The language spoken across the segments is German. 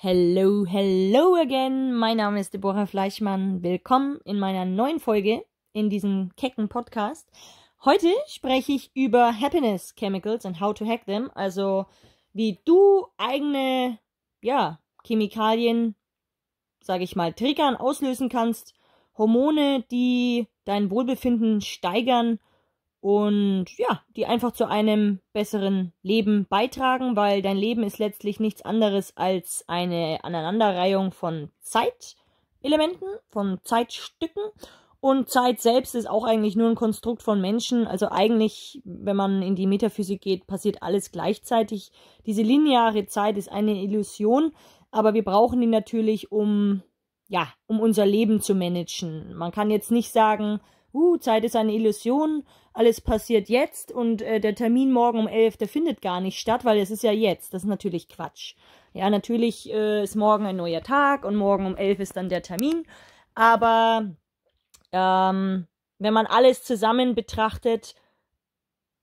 Hello, hello again. Mein Name ist Deborah Fleischmann. Willkommen in meiner neuen Folge in diesem kecken Podcast. Heute spreche ich über Happiness Chemicals and how to hack them, also wie du eigene ja, Chemikalien, sag ich mal, triggern, auslösen kannst, Hormone, die dein Wohlbefinden steigern und ja, die einfach zu einem besseren Leben beitragen, weil dein Leben ist letztlich nichts anderes als eine Aneinanderreihung von Zeitelementen, von Zeitstücken. Und Zeit selbst ist auch eigentlich nur ein Konstrukt von Menschen. Also eigentlich, wenn man in die Metaphysik geht, passiert alles gleichzeitig. Diese lineare Zeit ist eine Illusion, aber wir brauchen die natürlich, um, ja, um unser Leben zu managen. Man kann jetzt nicht sagen, uh, Zeit ist eine Illusion, alles passiert jetzt und äh, der Termin morgen um 11, der findet gar nicht statt, weil es ist ja jetzt. Das ist natürlich Quatsch. Ja, natürlich äh, ist morgen ein neuer Tag und morgen um 11 ist dann der Termin. Aber ähm, wenn man alles zusammen betrachtet,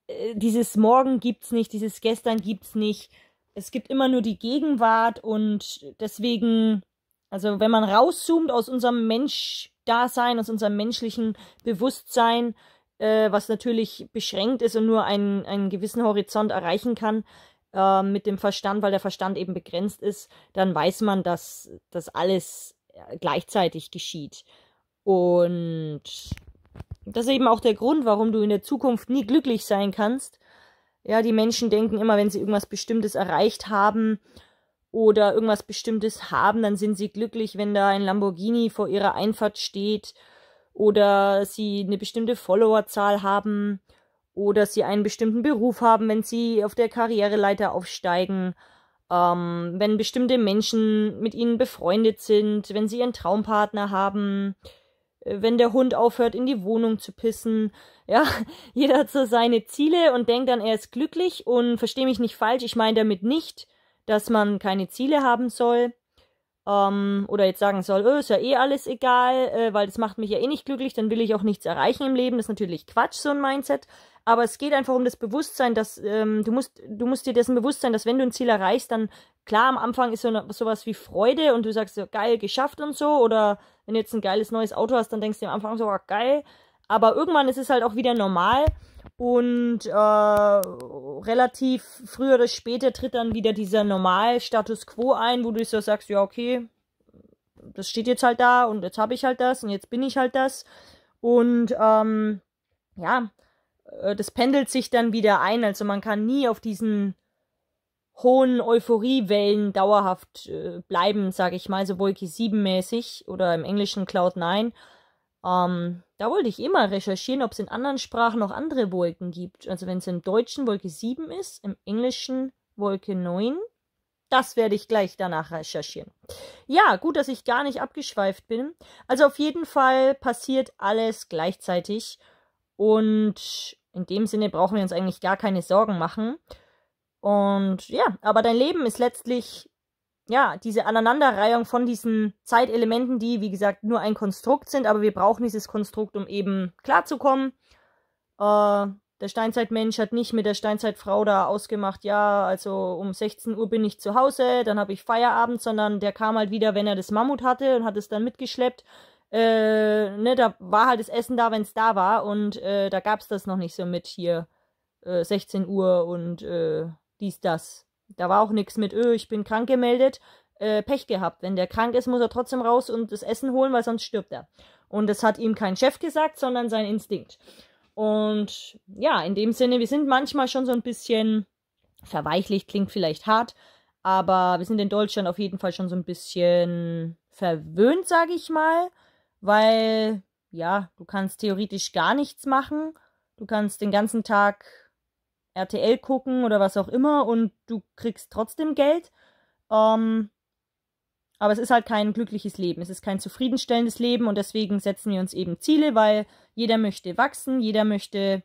äh, dieses Morgen gibt's nicht, dieses Gestern gibt's nicht. Es gibt immer nur die Gegenwart und deswegen, also wenn man rauszoomt aus unserem Mensch, ich-Dasein, aus unserem menschlichen Bewusstsein, äh, was natürlich beschränkt ist und nur einen, einen gewissen Horizont erreichen kann äh, mit dem Verstand, weil der Verstand eben begrenzt ist, dann weiß man, dass das alles äh, gleichzeitig geschieht. Und das ist eben auch der Grund, warum du in der Zukunft nie glücklich sein kannst. Ja, die Menschen denken immer, wenn sie irgendwas Bestimmtes erreicht haben, oder irgendwas Bestimmtes haben, dann sind sie glücklich, wenn da ein Lamborghini vor ihrer Einfahrt steht oder sie eine bestimmte Followerzahl haben oder sie einen bestimmten Beruf haben, wenn sie auf der Karriereleiter aufsteigen, ähm, wenn bestimmte Menschen mit ihnen befreundet sind, wenn sie ihren Traumpartner haben, äh, wenn der Hund aufhört, in die Wohnung zu pissen. Ja, jeder hat so seine Ziele und denkt dann, er ist glücklich und verstehe mich nicht falsch, ich meine damit nicht, dass man keine Ziele haben soll ähm, oder jetzt sagen soll, oh, ist ja eh alles egal, äh, weil das macht mich ja eh nicht glücklich, dann will ich auch nichts erreichen im Leben. Das ist natürlich Quatsch, so ein Mindset. Aber es geht einfach um das Bewusstsein, dass ähm, du musst, du musst dir dessen bewusst sein, dass wenn du ein Ziel erreichst, dann klar am Anfang ist so eine, sowas wie Freude und du sagst so geil geschafft und so oder wenn du jetzt ein geiles neues Auto hast, dann denkst du am Anfang so oh, geil aber irgendwann ist es halt auch wieder normal und äh, relativ früher oder später tritt dann wieder dieser Normalstatus quo ein, wo du so sagst, ja, okay, das steht jetzt halt da und jetzt habe ich halt das und jetzt bin ich halt das. Und ähm, ja, äh, das pendelt sich dann wieder ein. Also man kann nie auf diesen hohen Euphoriewellen dauerhaft äh, bleiben, sage ich mal, so Wolke 7 mäßig oder im Englischen Cloud 9. Ähm, da wollte ich immer recherchieren, ob es in anderen Sprachen noch andere Wolken gibt. Also wenn es im Deutschen Wolke 7 ist, im Englischen Wolke 9. Das werde ich gleich danach recherchieren. Ja, gut, dass ich gar nicht abgeschweift bin. Also auf jeden Fall passiert alles gleichzeitig. Und in dem Sinne brauchen wir uns eigentlich gar keine Sorgen machen. Und ja, aber dein Leben ist letztlich ja, diese Aneinanderreihung von diesen Zeitelementen, die, wie gesagt, nur ein Konstrukt sind, aber wir brauchen dieses Konstrukt, um eben klarzukommen. Äh, der Steinzeitmensch hat nicht mit der Steinzeitfrau da ausgemacht, ja, also um 16 Uhr bin ich zu Hause, dann habe ich Feierabend, sondern der kam halt wieder, wenn er das Mammut hatte und hat es dann mitgeschleppt. Äh, ne, da war halt das Essen da, wenn es da war und äh, da gab es das noch nicht so mit hier 16 äh, Uhr und äh, dies, das. Da war auch nichts mit, öh, ich bin krank gemeldet, äh, Pech gehabt. Wenn der krank ist, muss er trotzdem raus und das Essen holen, weil sonst stirbt er. Und das hat ihm kein Chef gesagt, sondern sein Instinkt. Und ja, in dem Sinne, wir sind manchmal schon so ein bisschen verweichlicht, klingt vielleicht hart, aber wir sind in Deutschland auf jeden Fall schon so ein bisschen verwöhnt, sage ich mal, weil ja, du kannst theoretisch gar nichts machen. Du kannst den ganzen Tag RTL gucken oder was auch immer und du kriegst trotzdem Geld. Ähm, aber es ist halt kein glückliches Leben, es ist kein zufriedenstellendes Leben und deswegen setzen wir uns eben Ziele, weil jeder möchte wachsen, jeder möchte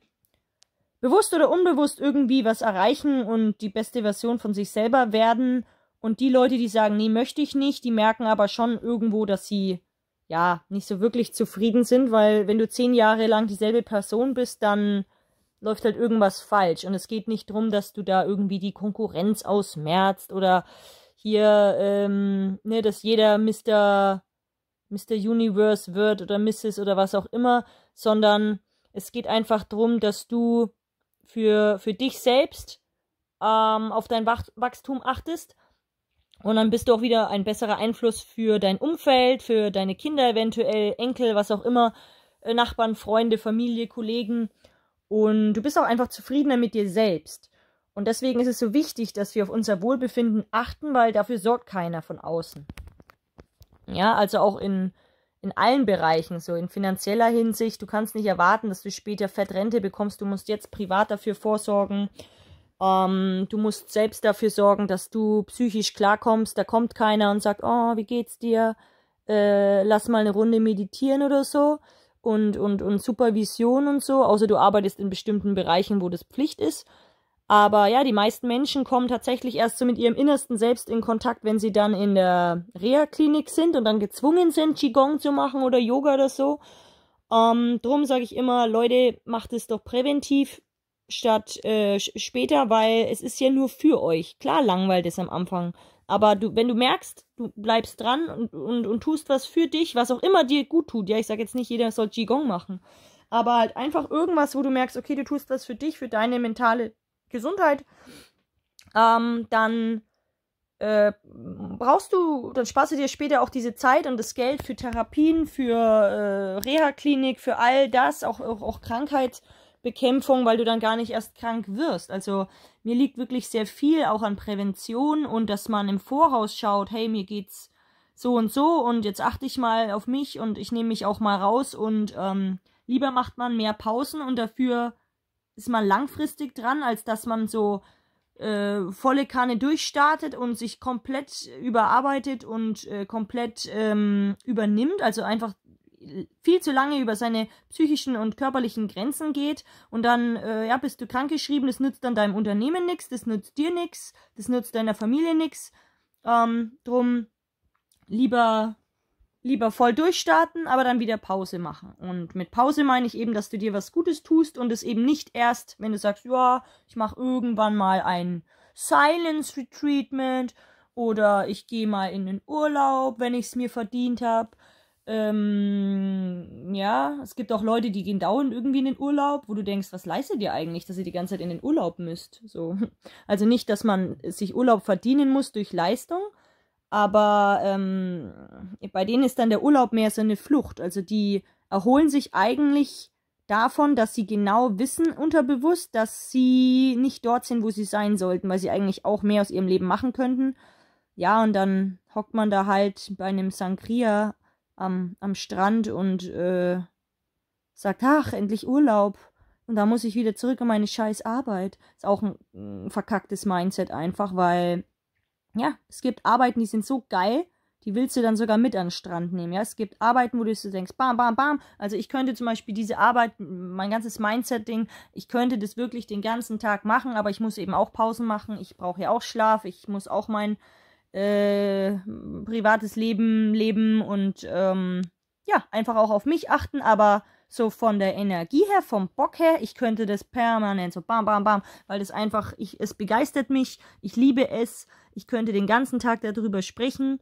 bewusst oder unbewusst irgendwie was erreichen und die beste Version von sich selber werden. Und die Leute, die sagen, nee, möchte ich nicht, die merken aber schon irgendwo, dass sie ja nicht so wirklich zufrieden sind, weil wenn du zehn Jahre lang dieselbe Person bist, dann läuft halt irgendwas falsch. Und es geht nicht darum, dass du da irgendwie die Konkurrenz ausmerzt oder hier, ähm, ne, dass jeder Mr. Mr. Universe wird oder Mrs. oder was auch immer, sondern es geht einfach darum, dass du für, für dich selbst ähm, auf dein Wach Wachstum achtest. Und dann bist du auch wieder ein besserer Einfluss für dein Umfeld, für deine Kinder eventuell, Enkel, was auch immer, äh, Nachbarn, Freunde, Familie, Kollegen und du bist auch einfach zufriedener mit dir selbst. Und deswegen ist es so wichtig, dass wir auf unser Wohlbefinden achten, weil dafür sorgt keiner von außen. Ja, also auch in, in allen Bereichen, so in finanzieller Hinsicht. Du kannst nicht erwarten, dass du später Fettrente bekommst. Du musst jetzt privat dafür vorsorgen. Ähm, du musst selbst dafür sorgen, dass du psychisch klarkommst. Da kommt keiner und sagt, oh, wie geht's dir? Äh, lass mal eine Runde meditieren oder so und, und, und Supervision und so, außer du arbeitest in bestimmten Bereichen, wo das Pflicht ist. Aber ja, die meisten Menschen kommen tatsächlich erst so mit ihrem Innersten selbst in Kontakt, wenn sie dann in der Reha-Klinik sind und dann gezwungen sind, Qigong zu machen oder Yoga oder so. Ähm, drum sage ich immer, Leute, macht es doch präventiv statt äh, später, weil es ist ja nur für euch. Klar langweilt es am Anfang. Aber du, wenn du merkst, du bleibst dran und, und, und tust was für dich, was auch immer dir gut tut. Ja, ich sage jetzt nicht, jeder soll Qigong machen. Aber halt einfach irgendwas, wo du merkst, okay, du tust was für dich, für deine mentale Gesundheit. Ähm, dann äh, brauchst du, dann sparst du dir später auch diese Zeit und das Geld für Therapien, für äh, Reha-Klinik, für all das, auch, auch, auch Krankheitsbekämpfung, weil du dann gar nicht erst krank wirst. Also mir liegt wirklich sehr viel auch an Prävention und dass man im Voraus schaut, hey, mir geht's so und so und jetzt achte ich mal auf mich und ich nehme mich auch mal raus und ähm, lieber macht man mehr Pausen und dafür ist man langfristig dran, als dass man so äh, volle Kanne durchstartet und sich komplett überarbeitet und äh, komplett ähm, übernimmt, also einfach viel zu lange über seine psychischen und körperlichen Grenzen geht und dann, äh, ja, bist du krankgeschrieben, das nützt dann deinem Unternehmen nichts, das nützt dir nichts, das nützt deiner Familie nichts. Ähm, drum lieber, lieber voll durchstarten, aber dann wieder Pause machen. Und mit Pause meine ich eben, dass du dir was Gutes tust und es eben nicht erst, wenn du sagst, ja, ich mache irgendwann mal ein Silence Retreatment oder ich gehe mal in den Urlaub, wenn ich es mir verdient habe ähm, ja, es gibt auch Leute, die gehen dauernd irgendwie in den Urlaub, wo du denkst, was leistet ihr eigentlich, dass ihr die ganze Zeit in den Urlaub müsst? So. Also nicht, dass man sich Urlaub verdienen muss durch Leistung, aber ähm, bei denen ist dann der Urlaub mehr so eine Flucht. Also die erholen sich eigentlich davon, dass sie genau wissen unterbewusst, dass sie nicht dort sind, wo sie sein sollten, weil sie eigentlich auch mehr aus ihrem Leben machen könnten. Ja, und dann hockt man da halt bei einem Sangria am, am Strand und äh, sagt, ach, endlich Urlaub. Und da muss ich wieder zurück in meine scheiß Arbeit. Ist auch ein, ein mm, verkacktes Mindset einfach, weil, ja, es gibt Arbeiten, die sind so geil, die willst du dann sogar mit an den Strand nehmen. Ja, es gibt Arbeiten, wo du denkst, bam, bam, bam. Also ich könnte zum Beispiel diese Arbeit, mein ganzes Mindset-Ding, ich könnte das wirklich den ganzen Tag machen, aber ich muss eben auch Pausen machen. Ich brauche ja auch Schlaf. Ich muss auch meinen äh, privates Leben leben und ähm, ja, einfach auch auf mich achten, aber so von der Energie her, vom Bock her, ich könnte das permanent so bam, bam, bam, weil das einfach, ich, es begeistert mich, ich liebe es, ich könnte den ganzen Tag darüber sprechen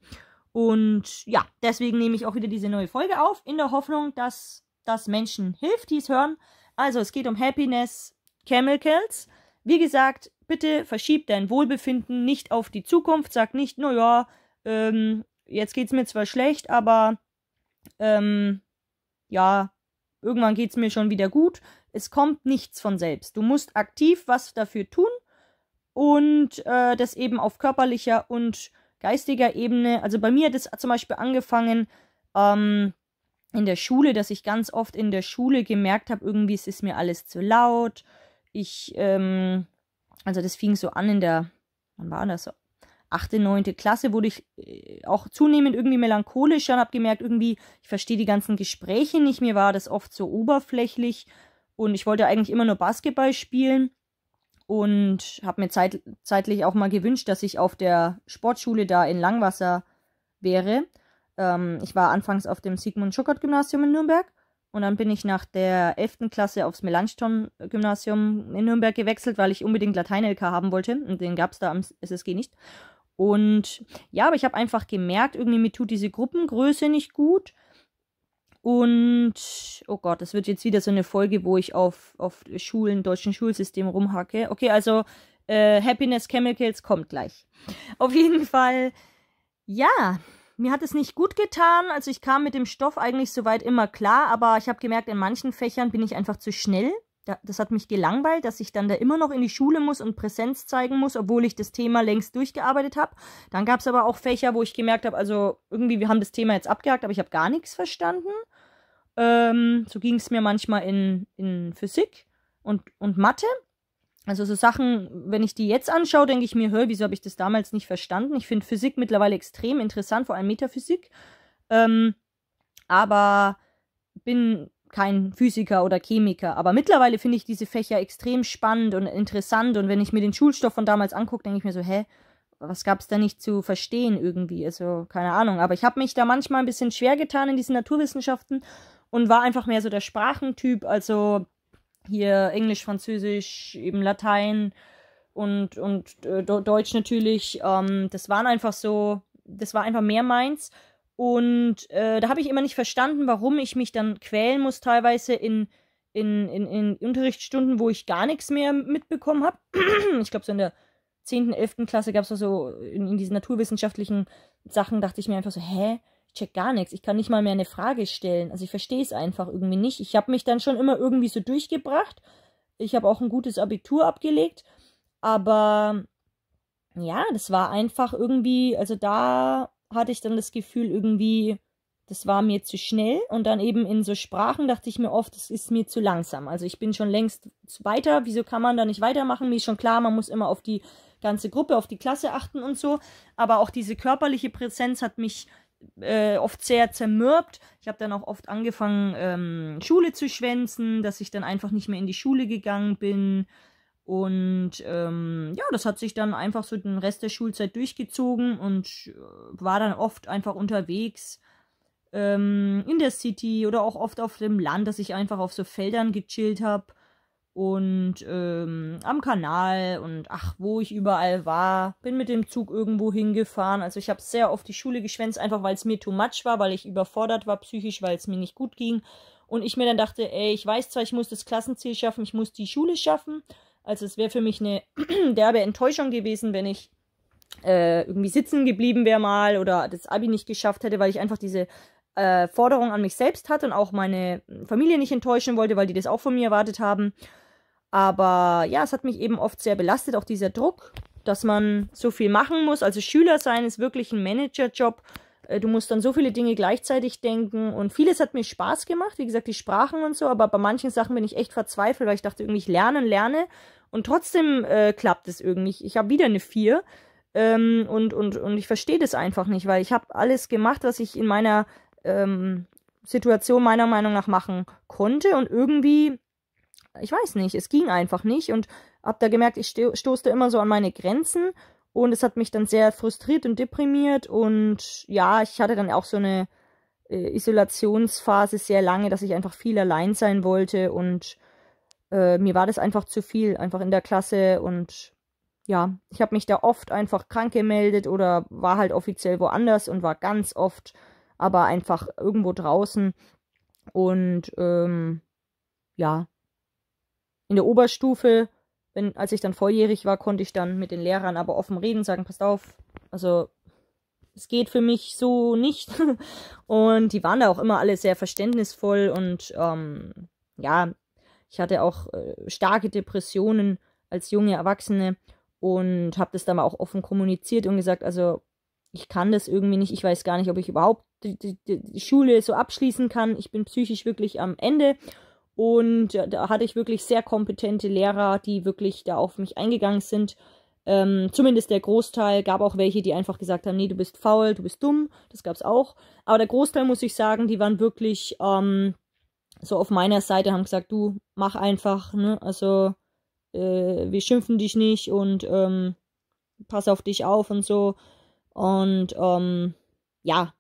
und ja, deswegen nehme ich auch wieder diese neue Folge auf, in der Hoffnung, dass das Menschen hilft, die es hören. Also, es geht um Happiness Chemicals. Wie gesagt, Bitte verschieb dein Wohlbefinden nicht auf die Zukunft. Sag nicht, naja, ähm, jetzt geht's mir zwar schlecht, aber ähm, ja, irgendwann geht's mir schon wieder gut. Es kommt nichts von selbst. Du musst aktiv was dafür tun und äh, das eben auf körperlicher und geistiger Ebene. Also bei mir hat es zum Beispiel angefangen ähm, in der Schule, dass ich ganz oft in der Schule gemerkt habe, irgendwie ist es mir alles zu laut. Ich ähm, also das fing so an in der, wann war das? Achte, neunte Klasse wurde ich äh, auch zunehmend irgendwie melancholischer und habe gemerkt, irgendwie, ich verstehe die ganzen Gespräche nicht. Mir war das oft so oberflächlich und ich wollte eigentlich immer nur Basketball spielen und habe mir zeit, zeitlich auch mal gewünscht, dass ich auf der Sportschule da in Langwasser wäre. Ähm, ich war anfangs auf dem Sigmund Schuckert Gymnasium in Nürnberg und dann bin ich nach der 11. Klasse aufs Melanchthon-Gymnasium in Nürnberg gewechselt, weil ich unbedingt Latein-LK haben wollte. Und den gab es da am SSG nicht. Und ja, aber ich habe einfach gemerkt, irgendwie mir tut diese Gruppengröße nicht gut. Und, oh Gott, das wird jetzt wieder so eine Folge, wo ich auf, auf Schulen, deutschen Schulsystem rumhacke. Okay, also äh, Happiness Chemicals kommt gleich. Auf jeden Fall, ja, mir hat es nicht gut getan, also ich kam mit dem Stoff eigentlich soweit immer klar, aber ich habe gemerkt, in manchen Fächern bin ich einfach zu schnell. Das hat mich gelangweilt, dass ich dann da immer noch in die Schule muss und Präsenz zeigen muss, obwohl ich das Thema längst durchgearbeitet habe. Dann gab es aber auch Fächer, wo ich gemerkt habe, also irgendwie, wir haben das Thema jetzt abgehakt, aber ich habe gar nichts verstanden. Ähm, so ging es mir manchmal in, in Physik und, und Mathe. Also so Sachen, wenn ich die jetzt anschaue, denke ich mir, hör, wieso habe ich das damals nicht verstanden? Ich finde Physik mittlerweile extrem interessant, vor allem Metaphysik. Ähm, aber bin kein Physiker oder Chemiker. Aber mittlerweile finde ich diese Fächer extrem spannend und interessant. Und wenn ich mir den Schulstoff von damals angucke, denke ich mir so, hä, was gab es da nicht zu verstehen irgendwie? Also keine Ahnung. Aber ich habe mich da manchmal ein bisschen schwer getan in diesen Naturwissenschaften und war einfach mehr so der Sprachentyp. Also hier Englisch, Französisch, eben Latein und, und äh, Deutsch natürlich. Ähm, das waren einfach so, das war einfach mehr meins. Und äh, da habe ich immer nicht verstanden, warum ich mich dann quälen muss, teilweise in, in, in, in Unterrichtsstunden, wo ich gar nichts mehr mitbekommen habe. ich glaube, so in der 10., 11. Klasse gab es so in, in diesen naturwissenschaftlichen Sachen, dachte ich mir einfach so, hä? check gar nichts. Ich kann nicht mal mehr eine Frage stellen. Also ich verstehe es einfach irgendwie nicht. Ich habe mich dann schon immer irgendwie so durchgebracht. Ich habe auch ein gutes Abitur abgelegt. Aber ja, das war einfach irgendwie, also da hatte ich dann das Gefühl irgendwie, das war mir zu schnell. Und dann eben in so Sprachen dachte ich mir oft, das ist mir zu langsam. Also ich bin schon längst weiter. Wieso kann man da nicht weitermachen? Mir ist schon klar, man muss immer auf die ganze Gruppe, auf die Klasse achten und so. Aber auch diese körperliche Präsenz hat mich äh, oft sehr zermürbt. Ich habe dann auch oft angefangen, ähm, Schule zu schwänzen, dass ich dann einfach nicht mehr in die Schule gegangen bin. Und ähm, ja, das hat sich dann einfach so den Rest der Schulzeit durchgezogen und äh, war dann oft einfach unterwegs ähm, in der City oder auch oft auf dem Land, dass ich einfach auf so Feldern gechillt habe und ähm, am Kanal und ach, wo ich überall war. Bin mit dem Zug irgendwo hingefahren. Also ich habe sehr oft die Schule geschwänzt, einfach weil es mir too much war, weil ich überfordert war psychisch, weil es mir nicht gut ging. Und ich mir dann dachte, ey, ich weiß zwar, ich muss das Klassenziel schaffen, ich muss die Schule schaffen. Also es wäre für mich eine derbe Enttäuschung gewesen, wenn ich äh, irgendwie sitzen geblieben wäre mal oder das Abi nicht geschafft hätte, weil ich einfach diese äh, Forderung an mich selbst hatte und auch meine Familie nicht enttäuschen wollte, weil die das auch von mir erwartet haben. Aber ja, es hat mich eben oft sehr belastet, auch dieser Druck, dass man so viel machen muss. Also Schüler sein ist wirklich ein Managerjob. Äh, du musst dann so viele Dinge gleichzeitig denken und vieles hat mir Spaß gemacht, wie gesagt, die Sprachen und so, aber bei manchen Sachen bin ich echt verzweifelt, weil ich dachte irgendwie, ich lerne, lerne und trotzdem äh, klappt es irgendwie. Ich, habe wieder eine Vier. ähm, und, und, und ich verstehe das einfach nicht, weil ich habe alles gemacht, was ich in meiner ähm, Situation meiner Meinung nach machen konnte und irgendwie ich weiß nicht, es ging einfach nicht und habe da gemerkt, ich stoßte immer so an meine Grenzen und es hat mich dann sehr frustriert und deprimiert und ja, ich hatte dann auch so eine äh, Isolationsphase sehr lange, dass ich einfach viel allein sein wollte und äh, mir war das einfach zu viel, einfach in der Klasse und ja, ich habe mich da oft einfach krank gemeldet oder war halt offiziell woanders und war ganz oft aber einfach irgendwo draußen und ähm, ja, in der Oberstufe, wenn, als ich dann volljährig war, konnte ich dann mit den Lehrern aber offen reden, sagen, passt auf, also es geht für mich so nicht. und die waren da auch immer alle sehr verständnisvoll und ähm, ja, ich hatte auch äh, starke Depressionen als junge Erwachsene und habe das dann auch offen kommuniziert und gesagt, also ich kann das irgendwie nicht, ich weiß gar nicht, ob ich überhaupt die, die, die Schule so abschließen kann, ich bin psychisch wirklich am Ende und da hatte ich wirklich sehr kompetente Lehrer, die wirklich da auf mich eingegangen sind. Ähm, zumindest der Großteil. Gab auch welche, die einfach gesagt haben, nee, du bist faul, du bist dumm. Das gab es auch. Aber der Großteil, muss ich sagen, die waren wirklich ähm, so auf meiner Seite, haben gesagt, du, mach einfach, ne? Also, äh, wir schimpfen dich nicht und ähm, pass auf dich auf und so. Und ähm, ja,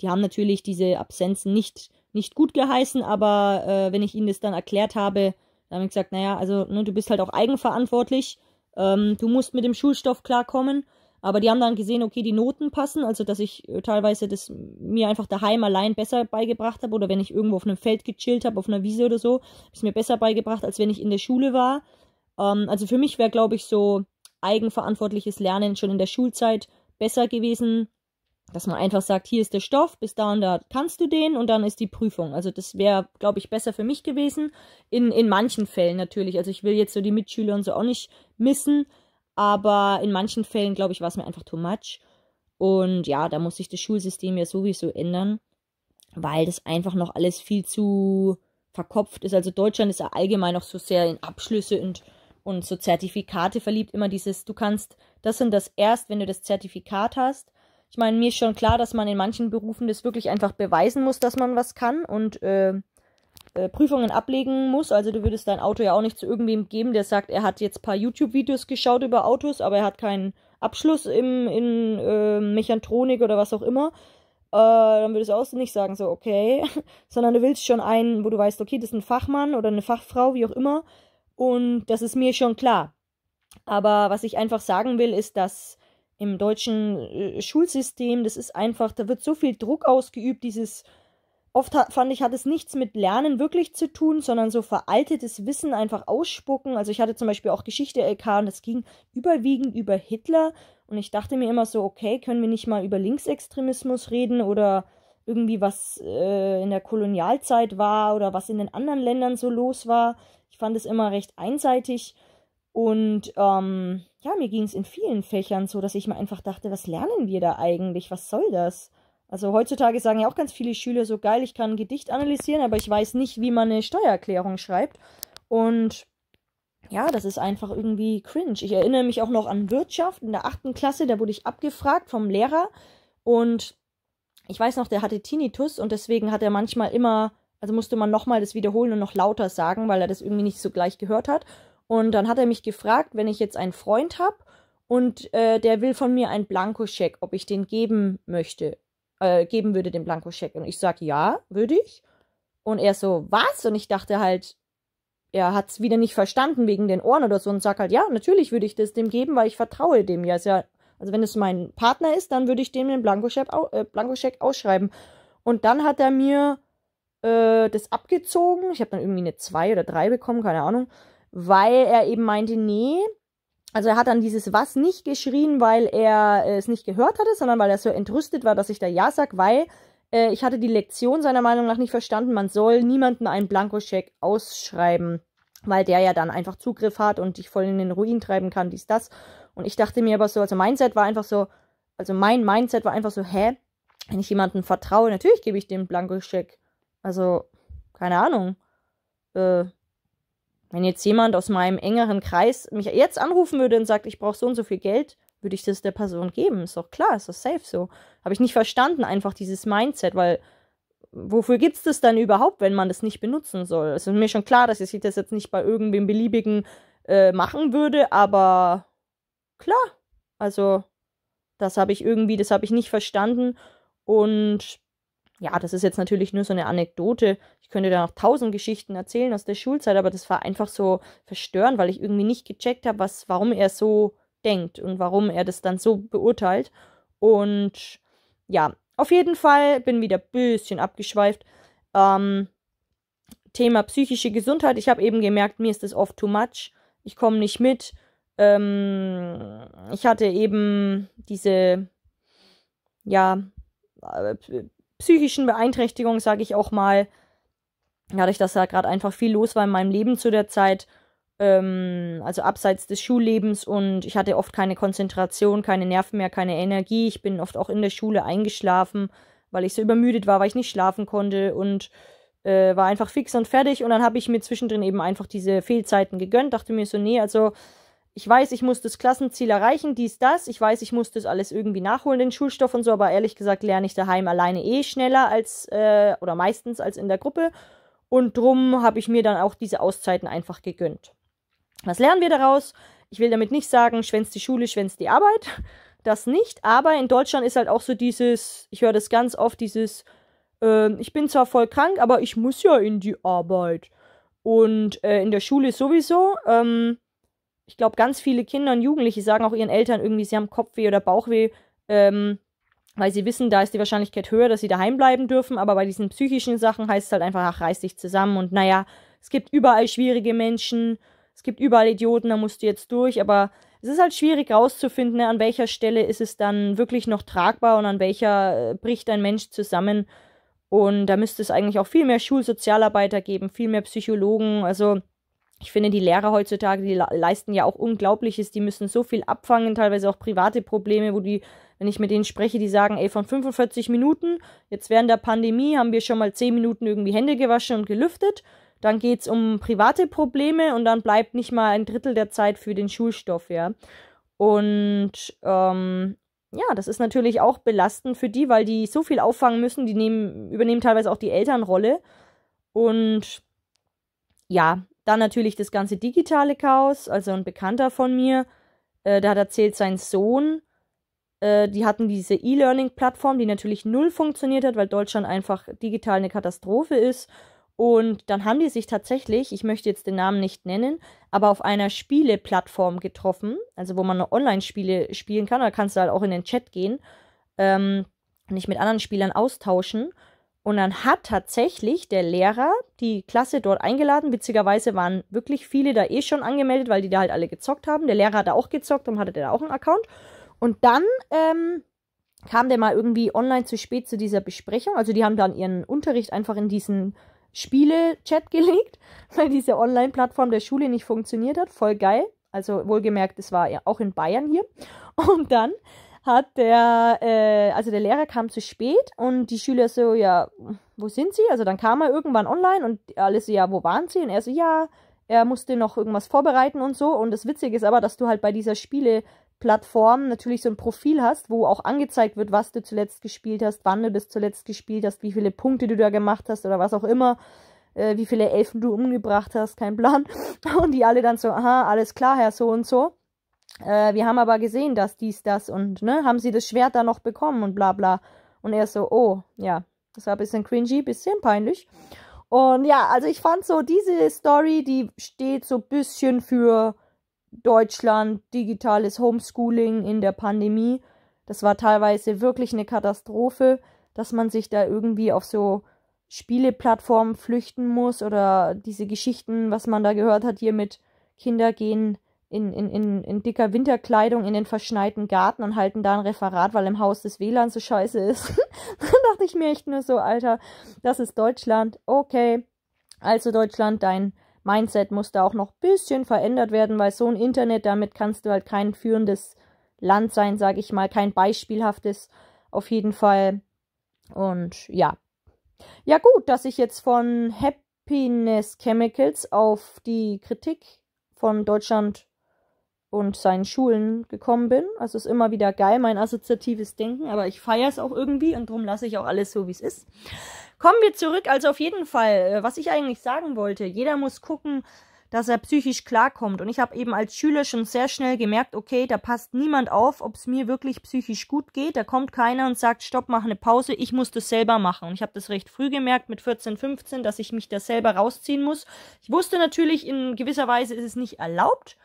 die haben natürlich diese Absenzen nicht nicht gut geheißen, aber äh, wenn ich ihnen das dann erklärt habe, dann habe ich gesagt, naja, also ne, du bist halt auch eigenverantwortlich, ähm, du musst mit dem Schulstoff klarkommen. Aber die haben dann gesehen, okay, die Noten passen, also dass ich äh, teilweise das mir einfach daheim allein besser beigebracht habe oder wenn ich irgendwo auf einem Feld gechillt habe, auf einer Wiese oder so, ist mir besser beigebracht, als wenn ich in der Schule war. Ähm, also für mich wäre, glaube ich, so eigenverantwortliches Lernen schon in der Schulzeit besser gewesen, dass man einfach sagt, hier ist der Stoff, bis da und da kannst du den und dann ist die Prüfung. Also das wäre, glaube ich, besser für mich gewesen. In, in manchen Fällen natürlich. Also ich will jetzt so die Mitschüler und so auch nicht missen, aber in manchen Fällen, glaube ich, war es mir einfach too much. Und ja, da muss sich das Schulsystem ja sowieso ändern, weil das einfach noch alles viel zu verkopft ist. Also Deutschland ist ja allgemein noch so sehr in Abschlüsse und, und so Zertifikate verliebt. Immer dieses, du kannst das und das erst, wenn du das Zertifikat hast ich meine, mir ist schon klar, dass man in manchen Berufen das wirklich einfach beweisen muss, dass man was kann und äh, äh Prüfungen ablegen muss. Also du würdest dein Auto ja auch nicht zu irgendwem geben, der sagt, er hat jetzt ein paar YouTube-Videos geschaut über Autos, aber er hat keinen Abschluss im, in äh, Mechatronik oder was auch immer. Äh, dann würdest du auch nicht sagen, so, okay, sondern du willst schon einen, wo du weißt, okay, das ist ein Fachmann oder eine Fachfrau, wie auch immer. Und das ist mir schon klar. Aber was ich einfach sagen will, ist, dass im deutschen äh, Schulsystem. Das ist einfach, da wird so viel Druck ausgeübt, dieses. Oft hat, fand ich, hat es nichts mit Lernen wirklich zu tun, sondern so veraltetes Wissen einfach ausspucken. Also ich hatte zum Beispiel auch Geschichte LK und das ging überwiegend über Hitler. Und ich dachte mir immer so, okay, können wir nicht mal über Linksextremismus reden oder irgendwie was äh, in der Kolonialzeit war oder was in den anderen Ländern so los war. Ich fand es immer recht einseitig und ähm, ja, mir ging es in vielen Fächern so, dass ich mir einfach dachte, was lernen wir da eigentlich? Was soll das? Also heutzutage sagen ja auch ganz viele Schüler so geil, ich kann ein Gedicht analysieren, aber ich weiß nicht, wie man eine Steuererklärung schreibt. Und ja, das ist einfach irgendwie cringe. Ich erinnere mich auch noch an Wirtschaft in der achten Klasse, da wurde ich abgefragt vom Lehrer und ich weiß noch, der hatte Tinnitus und deswegen hat er manchmal immer, also musste man nochmal das wiederholen und noch lauter sagen, weil er das irgendwie nicht so gleich gehört hat. Und dann hat er mich gefragt, wenn ich jetzt einen Freund habe und äh, der will von mir einen Blankoscheck, ob ich den geben möchte, äh, geben würde, den Blankoscheck. Und ich sage, ja, würde ich. Und er so, was? Und ich dachte halt, er hat es wieder nicht verstanden wegen den Ohren oder so und sagt halt, ja, natürlich würde ich das dem geben, weil ich vertraue dem ja. Ist ja also wenn es mein Partner ist, dann würde ich dem den Blankoscheck, äh, Blankoscheck ausschreiben. Und dann hat er mir äh, das abgezogen. Ich habe dann irgendwie eine 2 oder 3 bekommen, keine Ahnung weil er eben meinte, nee, also er hat dann dieses Was nicht geschrien, weil er äh, es nicht gehört hatte, sondern weil er so entrüstet war, dass ich da Ja sag, weil äh, ich hatte die Lektion seiner Meinung nach nicht verstanden, man soll niemanden einen Blankoscheck ausschreiben, weil der ja dann einfach Zugriff hat und dich voll in den Ruin treiben kann, dies, das. Und ich dachte mir aber so, also mein Mindset war einfach so, also mein Mindset war einfach so, hä? Wenn ich jemandem vertraue, natürlich gebe ich dem Blankoscheck. Also, keine Ahnung. Äh, wenn jetzt jemand aus meinem engeren Kreis mich jetzt anrufen würde und sagt, ich brauche so und so viel Geld, würde ich das der Person geben. Ist doch klar, ist doch safe so. Habe ich nicht verstanden, einfach dieses Mindset, weil wofür gibt es das dann überhaupt, wenn man das nicht benutzen soll? Es ist mir schon klar, dass ich das jetzt nicht bei irgendwem beliebigen äh, machen würde, aber klar. Also, das habe ich irgendwie, das habe ich nicht verstanden. Und ja, das ist jetzt natürlich nur so eine Anekdote. Ich könnte da noch tausend Geschichten erzählen aus der Schulzeit, aber das war einfach so verstörend, weil ich irgendwie nicht gecheckt habe, was, warum er so denkt und warum er das dann so beurteilt. Und ja, auf jeden Fall bin wieder ein bisschen abgeschweift. Ähm, Thema psychische Gesundheit. Ich habe eben gemerkt, mir ist das oft too much. Ich komme nicht mit. Ähm, ich hatte eben diese, ja, äh, psychischen Beeinträchtigung, sage ich auch mal. Dadurch, dass da gerade einfach viel los war in meinem Leben zu der Zeit, ähm, also abseits des Schullebens und ich hatte oft keine Konzentration, keine Nerven mehr, keine Energie. Ich bin oft auch in der Schule eingeschlafen, weil ich so übermüdet war, weil ich nicht schlafen konnte und äh, war einfach fix und fertig. Und dann habe ich mir zwischendrin eben einfach diese Fehlzeiten gegönnt, dachte mir so, nee, also ich weiß, ich muss das Klassenziel erreichen, dies, das, ich weiß, ich muss das alles irgendwie nachholen, den Schulstoff und so, aber ehrlich gesagt lerne ich daheim alleine eh schneller als, äh, oder meistens als in der Gruppe. Und drum habe ich mir dann auch diese Auszeiten einfach gegönnt. Was lernen wir daraus? Ich will damit nicht sagen, schwänzt die Schule, schwänzt die Arbeit. Das nicht, aber in Deutschland ist halt auch so dieses, ich höre das ganz oft, dieses, äh, ich bin zwar voll krank, aber ich muss ja in die Arbeit. Und äh, in der Schule sowieso. Ähm, ich glaube, ganz viele Kinder und Jugendliche sagen auch ihren Eltern irgendwie, sie haben Kopfweh oder Bauchweh, ähm, weil sie wissen, da ist die Wahrscheinlichkeit höher, dass sie daheim bleiben dürfen. Aber bei diesen psychischen Sachen heißt es halt einfach, ach, reiß dich zusammen und naja, es gibt überall schwierige Menschen, es gibt überall Idioten, da musst du jetzt durch. Aber es ist halt schwierig rauszufinden, ne, an welcher Stelle ist es dann wirklich noch tragbar und an welcher äh, bricht ein Mensch zusammen. Und da müsste es eigentlich auch viel mehr Schulsozialarbeiter geben, viel mehr Psychologen. Also ich finde, die Lehrer heutzutage, die leisten ja auch Unglaubliches. Die müssen so viel abfangen, teilweise auch private Probleme, wo die, wenn ich mit denen spreche, die sagen, ey, von 45 Minuten, jetzt während der Pandemie haben wir schon mal 10 Minuten irgendwie Hände gewaschen und gelüftet. Dann geht es um private Probleme und dann bleibt nicht mal ein Drittel der Zeit für den Schulstoff, ja. Und ähm, ja, das ist natürlich auch belastend für die, weil die so viel auffangen müssen. Die nehmen, übernehmen teilweise auch die Elternrolle. Und ja, dann natürlich das ganze digitale Chaos, also ein Bekannter von mir, äh, der hat erzählt, sein Sohn, äh, die hatten diese E-Learning-Plattform, die natürlich null funktioniert hat, weil Deutschland einfach digital eine Katastrophe ist. Und dann haben die sich tatsächlich, ich möchte jetzt den Namen nicht nennen, aber auf einer Spieleplattform getroffen, also wo man nur Online-Spiele spielen kann, da kannst du halt auch in den Chat gehen ähm, und dich mit anderen Spielern austauschen. Und dann hat tatsächlich der Lehrer die Klasse dort eingeladen. Witzigerweise waren wirklich viele da eh schon angemeldet, weil die da halt alle gezockt haben. Der Lehrer hat da auch gezockt, und hatte da auch einen Account. Und dann ähm, kam der mal irgendwie online zu spät zu dieser Besprechung. Also die haben dann ihren Unterricht einfach in diesen Spiele-Chat gelegt, weil diese Online-Plattform der Schule nicht funktioniert hat. Voll geil. Also wohlgemerkt, es war ja auch in Bayern hier. Und dann hat der, äh, also der Lehrer kam zu spät und die Schüler so, ja, wo sind sie? Also dann kam er irgendwann online und alle so, ja, wo waren sie? Und er so, ja, er musste noch irgendwas vorbereiten und so. Und das Witzige ist aber, dass du halt bei dieser Spieleplattform natürlich so ein Profil hast, wo auch angezeigt wird, was du zuletzt gespielt hast, wann du das zuletzt gespielt hast, wie viele Punkte du da gemacht hast oder was auch immer äh, wie viele Elfen du umgebracht hast, kein Plan. Und die alle dann so, aha, alles klar, Herr so und so äh, wir haben aber gesehen, dass dies, das und, ne, haben sie das Schwert da noch bekommen und bla bla. Und er so, oh, ja, das war ein bisschen cringy, bisschen peinlich. Und ja, also ich fand so, diese Story, die steht so ein bisschen für Deutschland, digitales Homeschooling in der Pandemie. Das war teilweise wirklich eine Katastrophe, dass man sich da irgendwie auf so Spieleplattformen flüchten muss oder diese Geschichten, was man da gehört hat, hier mit Kinder gehen in, in, in, in dicker Winterkleidung in den verschneiten Garten und halten da ein Referat, weil im Haus des WLAN so scheiße ist. Dann dachte ich mir echt nur so, Alter, das ist Deutschland. Okay. Also Deutschland, dein Mindset muss da auch noch ein bisschen verändert werden, weil so ein Internet, damit kannst du halt kein führendes Land sein, sage ich mal, kein beispielhaftes auf jeden Fall. Und ja. Ja gut, dass ich jetzt von Happiness Chemicals auf die Kritik von Deutschland und seinen Schulen gekommen bin. Also ist immer wieder geil, mein assoziatives Denken, aber ich feiere es auch irgendwie und darum lasse ich auch alles so, wie es ist. Kommen wir zurück, also auf jeden Fall, äh, was ich eigentlich sagen wollte, jeder muss gucken, dass er psychisch klarkommt. Und ich habe eben als Schüler schon sehr schnell gemerkt, okay, da passt niemand auf, ob es mir wirklich psychisch gut geht. Da kommt keiner und sagt, stopp, mach eine Pause, ich muss das selber machen. Und ich habe das recht früh gemerkt, mit 14, 15, dass ich mich da selber rausziehen muss. Ich wusste natürlich, in gewisser Weise ist es nicht erlaubt.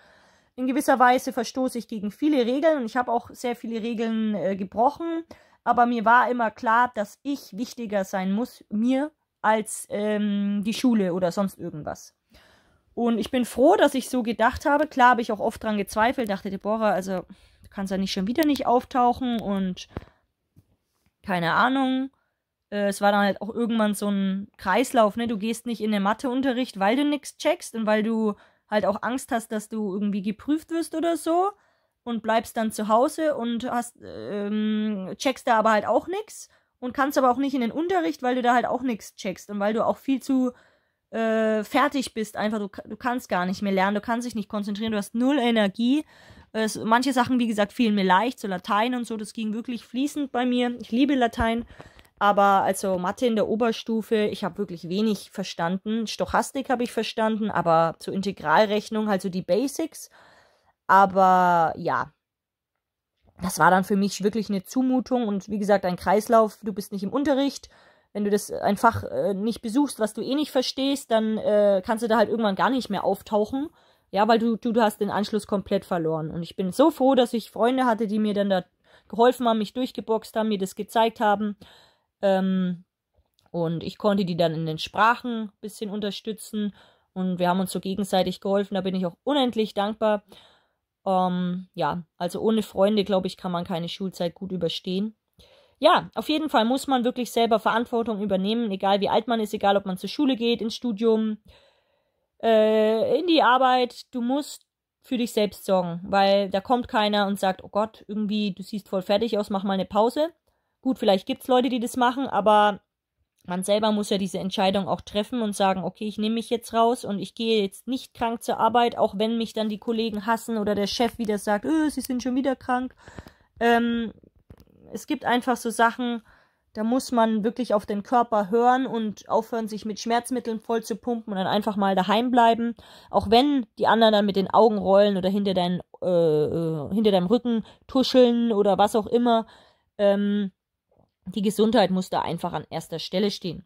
In gewisser Weise verstoße ich gegen viele Regeln und ich habe auch sehr viele Regeln äh, gebrochen, aber mir war immer klar, dass ich wichtiger sein muss, mir als ähm, die Schule oder sonst irgendwas. Und ich bin froh, dass ich so gedacht habe. Klar habe ich auch oft dran gezweifelt, dachte Deborah, also du kannst ja nicht schon wieder nicht auftauchen und keine Ahnung. Äh, es war dann halt auch irgendwann so ein Kreislauf, ne? Du gehst nicht in den Matheunterricht, weil du nichts checkst und weil du halt auch Angst hast, dass du irgendwie geprüft wirst oder so und bleibst dann zu Hause und hast ähm, checkst da aber halt auch nichts und kannst aber auch nicht in den Unterricht, weil du da halt auch nichts checkst und weil du auch viel zu äh, fertig bist. Einfach du, du kannst gar nicht mehr lernen, du kannst dich nicht konzentrieren, du hast null Energie. Es, manche Sachen, wie gesagt, fielen mir leicht, so Latein und so, das ging wirklich fließend bei mir. Ich liebe Latein. Aber also Mathe in der Oberstufe, ich habe wirklich wenig verstanden. Stochastik habe ich verstanden, aber zur Integralrechnung, also die Basics. Aber ja, das war dann für mich wirklich eine Zumutung und wie gesagt, ein Kreislauf, du bist nicht im Unterricht. Wenn du das einfach äh, nicht besuchst, was du eh nicht verstehst, dann äh, kannst du da halt irgendwann gar nicht mehr auftauchen. Ja, weil du, du, du hast den Anschluss komplett verloren. Und ich bin so froh, dass ich Freunde hatte, die mir dann da geholfen haben, mich durchgeboxt haben, mir das gezeigt haben. Ähm, und ich konnte die dann in den Sprachen ein bisschen unterstützen. Und wir haben uns so gegenseitig geholfen. Da bin ich auch unendlich dankbar. Ähm, ja, also ohne Freunde, glaube ich, kann man keine Schulzeit gut überstehen. Ja, auf jeden Fall muss man wirklich selber Verantwortung übernehmen, egal wie alt man ist, egal ob man zur Schule geht, ins Studium, äh, in die Arbeit. Du musst für dich selbst sorgen, weil da kommt keiner und sagt, oh Gott, irgendwie, du siehst voll fertig aus, mach mal eine Pause. Gut, vielleicht gibt es Leute, die das machen, aber man selber muss ja diese Entscheidung auch treffen und sagen, okay, ich nehme mich jetzt raus und ich gehe jetzt nicht krank zur Arbeit, auch wenn mich dann die Kollegen hassen oder der Chef wieder sagt, öh, sie sind schon wieder krank. Ähm, es gibt einfach so Sachen, da muss man wirklich auf den Körper hören und aufhören, sich mit Schmerzmitteln voll zu pumpen und dann einfach mal daheim bleiben. Auch wenn die anderen dann mit den Augen rollen oder hinter, dein, äh, äh hinter deinem Rücken tuscheln oder was auch immer. Ähm, die Gesundheit muss da einfach an erster Stelle stehen.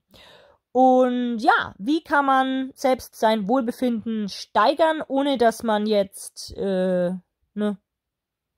Und ja, wie kann man selbst sein Wohlbefinden steigern, ohne dass man jetzt äh, ne,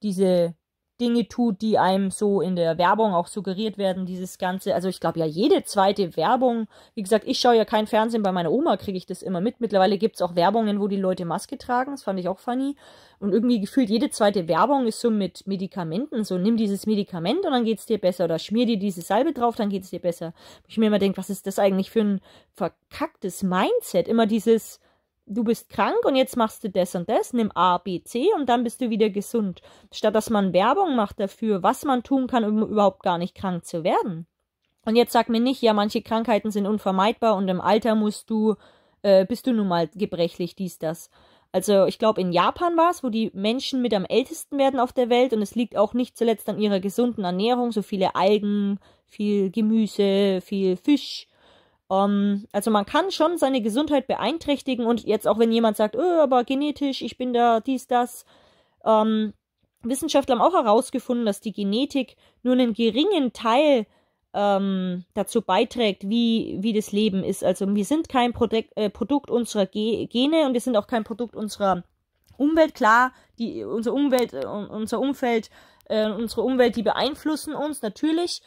diese Dinge tut, die einem so in der Werbung auch suggeriert werden, dieses Ganze. Also ich glaube ja, jede zweite Werbung, wie gesagt, ich schaue ja kein Fernsehen, bei meiner Oma kriege ich das immer mit. Mittlerweile gibt es auch Werbungen, wo die Leute Maske tragen, das fand ich auch funny. Und irgendwie gefühlt jede zweite Werbung ist so mit Medikamenten, so nimm dieses Medikament und dann geht es dir besser oder schmier dir diese Salbe drauf, dann geht es dir besser. Ich mir immer denke, was ist das eigentlich für ein verkacktes Mindset? Immer dieses du bist krank und jetzt machst du das und das, nimm A, B, C und dann bist du wieder gesund. Statt dass man Werbung macht dafür, was man tun kann, um überhaupt gar nicht krank zu werden. Und jetzt sag mir nicht, ja, manche Krankheiten sind unvermeidbar und im Alter musst du, äh, bist du nun mal gebrechlich, dies, das. Also ich glaube, in Japan war es, wo die Menschen mit am ältesten werden auf der Welt und es liegt auch nicht zuletzt an ihrer gesunden Ernährung, so viele Algen, viel Gemüse, viel Fisch, um, ähm, also man kann schon seine Gesundheit beeinträchtigen und jetzt auch wenn jemand sagt, öh, aber genetisch, ich bin da, dies, das. Um, ähm, Wissenschaftler haben auch herausgefunden, dass die Genetik nur einen geringen Teil ähm, dazu beiträgt, wie, wie das Leben ist. Also wir sind kein Produk äh, Produkt unserer Ge Gene und wir sind auch kein Produkt unserer Umwelt. Klar, die, unsere Umwelt, äh, unser Umfeld, äh, unsere Umwelt, die beeinflussen uns natürlich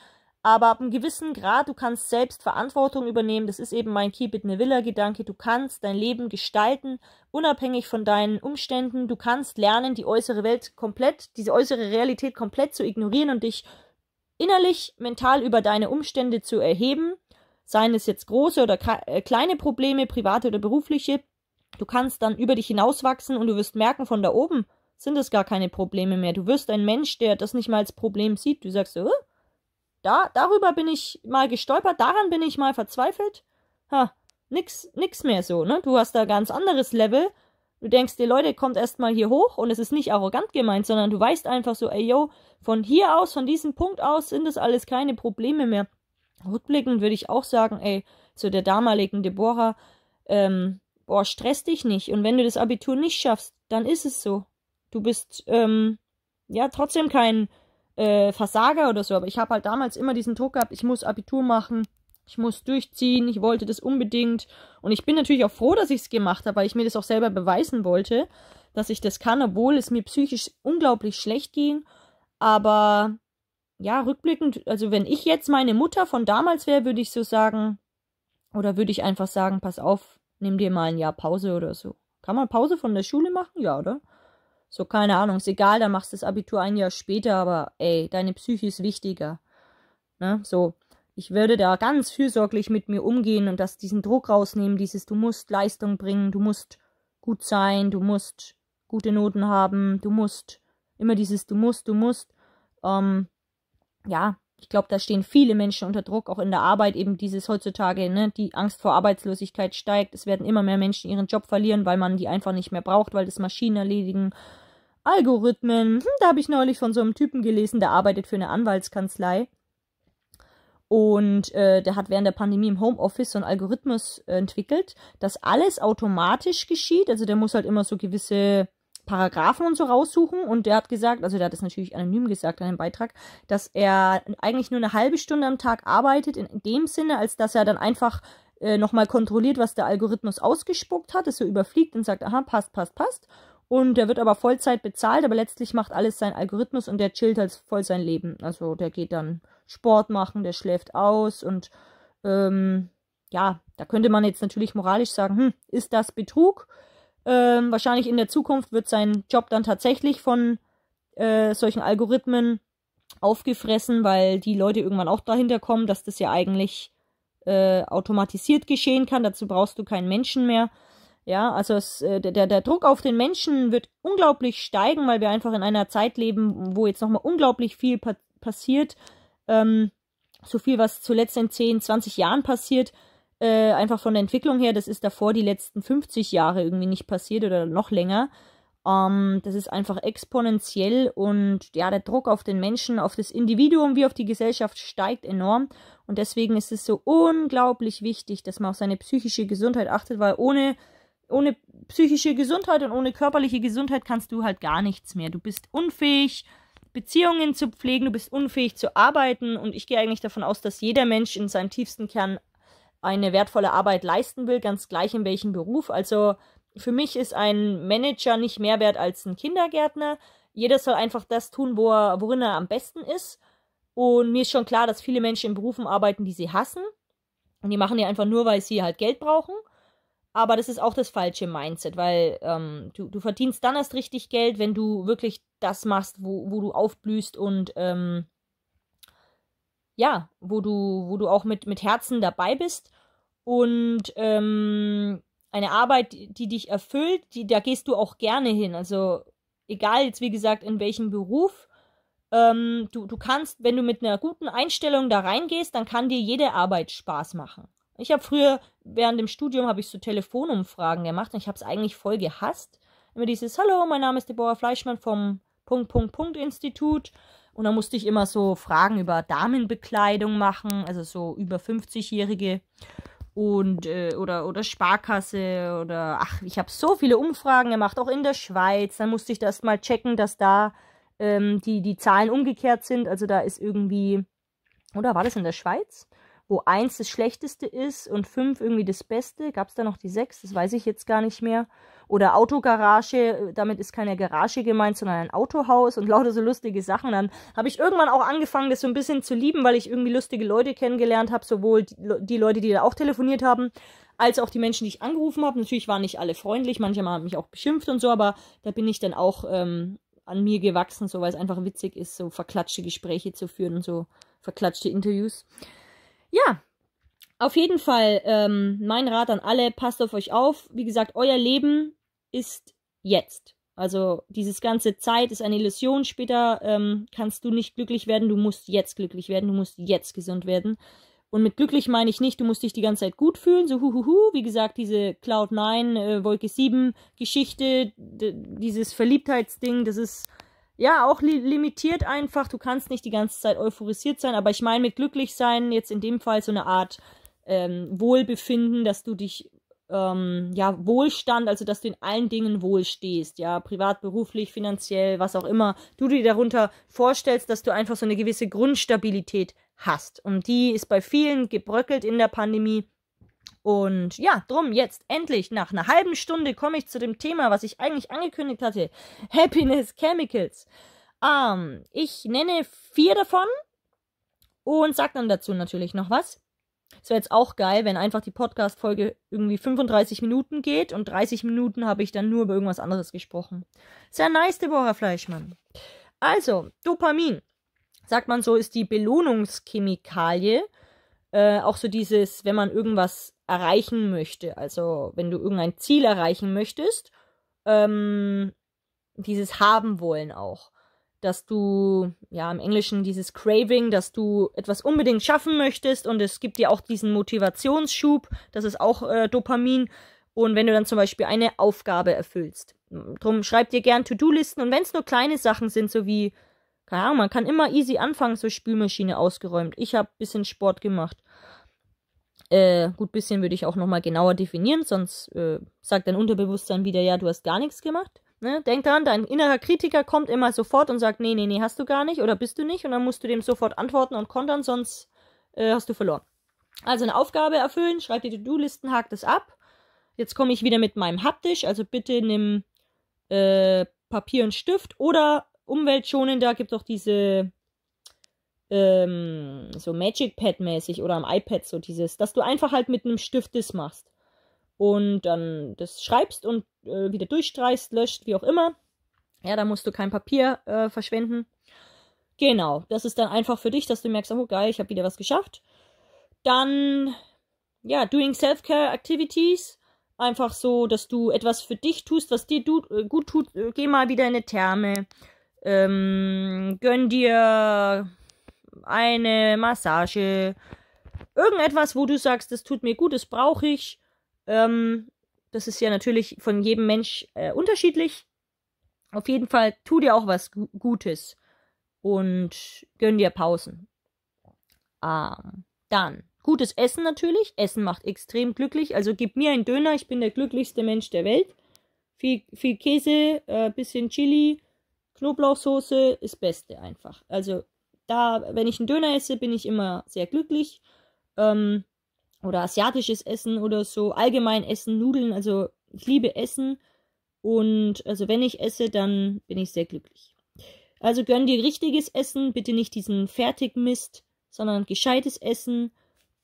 aber ab einem gewissen Grad, du kannst selbst Verantwortung übernehmen. Das ist eben mein Keep it Nevilla-Gedanke. Du kannst dein Leben gestalten, unabhängig von deinen Umständen. Du kannst lernen, die äußere Welt komplett, diese äußere Realität komplett zu ignorieren und dich innerlich, mental über deine Umstände zu erheben. Seien es jetzt große oder äh, kleine Probleme, private oder berufliche. Du kannst dann über dich hinauswachsen und du wirst merken, von da oben sind es gar keine Probleme mehr. Du wirst ein Mensch, der das nicht mal als Problem sieht. Du sagst so, oh, da, darüber bin ich mal gestolpert, daran bin ich mal verzweifelt. Ha, nix, nix mehr so, ne? Du hast da ganz anderes Level. Du denkst dir, Leute, kommt erstmal hier hoch und es ist nicht arrogant gemeint, sondern du weißt einfach so, ey yo, von hier aus, von diesem Punkt aus sind das alles keine Probleme mehr. Rückblickend würde ich auch sagen, ey, zu der damaligen Deborah, ähm, boah, stress dich nicht. Und wenn du das Abitur nicht schaffst, dann ist es so. Du bist, ähm, ja, trotzdem kein äh, Versager oder so, aber ich habe halt damals immer diesen Druck gehabt, ich muss Abitur machen, ich muss durchziehen, ich wollte das unbedingt. Und ich bin natürlich auch froh, dass ich es gemacht habe, weil ich mir das auch selber beweisen wollte, dass ich das kann, obwohl es mir psychisch unglaublich schlecht ging. Aber ja, rückblickend, also wenn ich jetzt meine Mutter von damals wäre, würde ich so sagen, oder würde ich einfach sagen, pass auf, nimm dir mal ein Jahr Pause oder so. Kann man Pause von der Schule machen? Ja, oder? So, keine Ahnung, ist egal, dann machst du das Abitur ein Jahr später, aber ey, deine Psyche ist wichtiger. Ne? So, ich würde da ganz fürsorglich mit mir umgehen und das diesen Druck rausnehmen, dieses du musst Leistung bringen, du musst gut sein, du musst gute Noten haben, du musst immer dieses du musst, du musst. Ähm, ja, ich glaube, da stehen viele Menschen unter Druck, auch in der Arbeit eben dieses heutzutage, ne, die Angst vor Arbeitslosigkeit steigt. Es werden immer mehr Menschen ihren Job verlieren, weil man die einfach nicht mehr braucht, weil das Maschinen erledigen Algorithmen, hm, da habe ich neulich von so einem Typen gelesen, der arbeitet für eine Anwaltskanzlei. Und äh, der hat während der Pandemie im Homeoffice so einen Algorithmus äh, entwickelt, dass alles automatisch geschieht. Also der muss halt immer so gewisse Paragraphen und so raussuchen. Und der hat gesagt, also der hat das natürlich anonym gesagt in einem Beitrag, dass er eigentlich nur eine halbe Stunde am Tag arbeitet, in dem Sinne, als dass er dann einfach äh, nochmal kontrolliert, was der Algorithmus ausgespuckt hat, es so überfliegt und sagt, aha, passt, passt, passt. Und der wird aber Vollzeit bezahlt, aber letztlich macht alles sein Algorithmus und der chillt halt voll sein Leben. Also der geht dann Sport machen, der schläft aus und ähm, ja, da könnte man jetzt natürlich moralisch sagen, hm, ist das Betrug? Ähm, wahrscheinlich in der Zukunft wird sein Job dann tatsächlich von äh, solchen Algorithmen aufgefressen, weil die Leute irgendwann auch dahinter kommen, dass das ja eigentlich äh, automatisiert geschehen kann. Dazu brauchst du keinen Menschen mehr. Ja, also es, äh, der, der, Druck auf den Menschen wird unglaublich steigen, weil wir einfach in einer Zeit leben, wo jetzt nochmal unglaublich viel pa passiert. Ähm, so viel, was zuletzt in 10, 20 Jahren passiert, äh, einfach von der Entwicklung her, das ist davor die letzten 50 Jahre irgendwie nicht passiert oder noch länger. Ähm, das ist einfach exponentiell und ja, der Druck auf den Menschen, auf das Individuum wie auf die Gesellschaft steigt enorm. Und deswegen ist es so unglaublich wichtig, dass man auf seine psychische Gesundheit achtet, weil ohne ohne psychische Gesundheit und ohne körperliche Gesundheit kannst du halt gar nichts mehr. Du bist unfähig, Beziehungen zu pflegen, du bist unfähig zu arbeiten und ich gehe eigentlich davon aus, dass jeder Mensch in seinem tiefsten Kern eine wertvolle Arbeit leisten will, ganz gleich in welchem Beruf. Also für mich ist ein Manager nicht mehr wert als ein Kindergärtner. Jeder soll einfach das tun, wo er, worin er am besten ist. Und mir ist schon klar, dass viele Menschen in Berufen arbeiten, die sie hassen. Und die machen die einfach nur, weil sie halt Geld brauchen. Aber das ist auch das falsche Mindset, weil ähm, du, du verdienst dann erst richtig Geld, wenn du wirklich das machst, wo, wo du aufblühst und ähm, ja, wo du, wo du auch mit, mit Herzen dabei bist und ähm, eine Arbeit, die dich erfüllt, die, da gehst du auch gerne hin. Also egal jetzt, wie gesagt, in welchem Beruf, ähm, du, du kannst, wenn du mit einer guten Einstellung da reingehst, dann kann dir jede Arbeit Spaß machen. Ich habe früher, während dem Studium, habe ich so Telefonumfragen gemacht und ich habe es eigentlich voll gehasst. Immer dieses, hallo, mein Name ist Deborah Fleischmann vom Punkt, Punkt, Punkt Institut. Und dann musste ich immer so Fragen über Damenbekleidung machen, also so über 50-Jährige und äh, oder oder Sparkasse oder ach, ich habe so viele Umfragen gemacht, auch in der Schweiz. Dann musste ich das mal checken, dass da ähm, die die Zahlen umgekehrt sind. Also da ist irgendwie oder war das in der Schweiz? wo eins das Schlechteste ist und fünf irgendwie das Beste. Gab es da noch die sechs? Das weiß ich jetzt gar nicht mehr. Oder Autogarage, äh, damit ist keine Garage gemeint, sondern ein Autohaus und lauter so lustige Sachen. Dann habe ich irgendwann auch angefangen, das so ein bisschen zu lieben, weil ich irgendwie lustige Leute kennengelernt habe, sowohl die, Leute, die da auch telefoniert haben, als auch die Menschen, die ich angerufen habe. Natürlich waren nicht alle freundlich, manche haben mich auch beschimpft und so, aber da bin ich dann auch ähm, an mir gewachsen, so weil es einfach witzig ist, so verklatschte Gespräche zu führen und so verklatschte Interviews. Ja, auf jeden Fall, ähm, mein Rat an alle, passt auf euch auf. Wie gesagt, euer Leben ist jetzt. Also dieses ganze Zeit ist eine Illusion. Später ähm, kannst du nicht glücklich werden. Du musst jetzt glücklich werden. Du musst jetzt gesund werden. Und mit glücklich meine ich nicht, du musst dich die ganze Zeit gut fühlen. So huhuhu. Wie gesagt, diese Cloud 9, äh, Wolke 7 Geschichte, dieses Verliebtheitsding, das ist ja, auch li limitiert einfach. Du kannst nicht die ganze Zeit euphorisiert sein, aber ich meine mit glücklich sein jetzt in dem Fall so eine Art ähm, Wohlbefinden, dass du dich, ähm, ja, Wohlstand, also dass du in allen Dingen wohlstehst, ja, privat, beruflich, finanziell, was auch immer, du dir darunter vorstellst, dass du einfach so eine gewisse Grundstabilität hast. Und die ist bei vielen gebröckelt in der Pandemie. Und ja, drum jetzt endlich nach einer halben Stunde komme ich zu dem Thema, was ich eigentlich angekündigt hatte. Happiness Chemicals. Ähm, ich nenne vier davon und sage dann dazu natürlich noch was. Es wäre jetzt auch geil, wenn einfach die Podcast-Folge irgendwie 35 Minuten geht und 30 Minuten habe ich dann nur über irgendwas anderes gesprochen. Sehr nice, Deborah Fleischmann. Also, Dopamin, sagt man so, ist die Belohnungschemikalie. Äh, auch so dieses, wenn man irgendwas erreichen möchte. Also wenn du irgendein Ziel erreichen möchtest, ähm, dieses haben wollen auch. Dass du, ja, im Englischen dieses Craving, dass du etwas unbedingt schaffen möchtest und es gibt dir auch diesen Motivationsschub, das ist auch äh, Dopamin. Und wenn du dann zum Beispiel eine Aufgabe erfüllst. Drum schreib dir gern To-Do-Listen und wenn es nur kleine Sachen sind, so wie, keine Ahnung, man kann immer easy anfangen, so Spülmaschine ausgeräumt. Ich habe ein bisschen Sport gemacht. Äh, gut, bisschen würde ich auch nochmal genauer definieren, sonst äh, sagt dein Unterbewusstsein wieder, ja, du hast gar nichts gemacht. Ne? Denk dran, dein innerer Kritiker kommt immer sofort und sagt, nee, nee, nee, hast du gar nicht oder bist du nicht. Und dann musst du dem sofort antworten und kontern, sonst äh, hast du verloren. Also eine Aufgabe erfüllen, schreib die To-Do-Listen, hakt es ab. Jetzt komme ich wieder mit meinem haptisch, also bitte nimm äh, Papier und Stift oder umweltschonender gibt auch diese ähm, so Magic Pad mäßig oder am iPad so dieses, dass du einfach halt mit einem Stift das machst und dann das schreibst und äh, wieder durchstreichst, löscht, wie auch immer. Ja, da musst du kein Papier äh, verschwenden. Genau, das ist dann einfach für dich, dass du merkst, oh geil, ich habe wieder was geschafft. Dann, ja, doing self-care activities. Einfach so, dass du etwas für dich tust, was dir du, äh, gut tut. Äh, geh mal wieder in eine Therme. Ähm, gönn dir eine Massage, irgendetwas, wo du sagst, das tut mir gut, das brauche ich. Ähm, das ist ja natürlich von jedem Mensch äh, unterschiedlich. Auf jeden Fall tu dir auch was G Gutes und gönn dir Pausen. Ähm, dann gutes Essen natürlich. Essen macht extrem glücklich. Also gib mir einen Döner, ich bin der glücklichste Mensch der Welt. Viel, viel Käse, äh, bisschen Chili, Knoblauchsoße ist Beste einfach. Also da, wenn ich einen Döner esse, bin ich immer sehr glücklich. Ähm, oder asiatisches Essen oder so, allgemein Essen, Nudeln, also ich liebe Essen. Und also wenn ich esse, dann bin ich sehr glücklich. Also gönn dir richtiges Essen, bitte nicht diesen Fertigmist, sondern gescheites Essen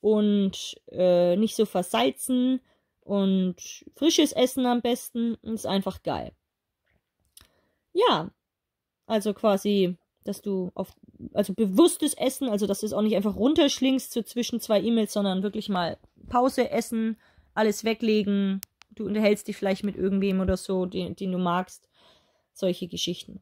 und äh, nicht so versalzen und frisches Essen am besten. Ist einfach geil. Ja, also quasi dass du auf, also bewusstes Essen, also dass du es auch nicht einfach runterschlingst so zwischen zwei E-Mails, sondern wirklich mal Pause essen, alles weglegen, du unterhältst dich vielleicht mit irgendwem oder so, den, den du magst, solche Geschichten.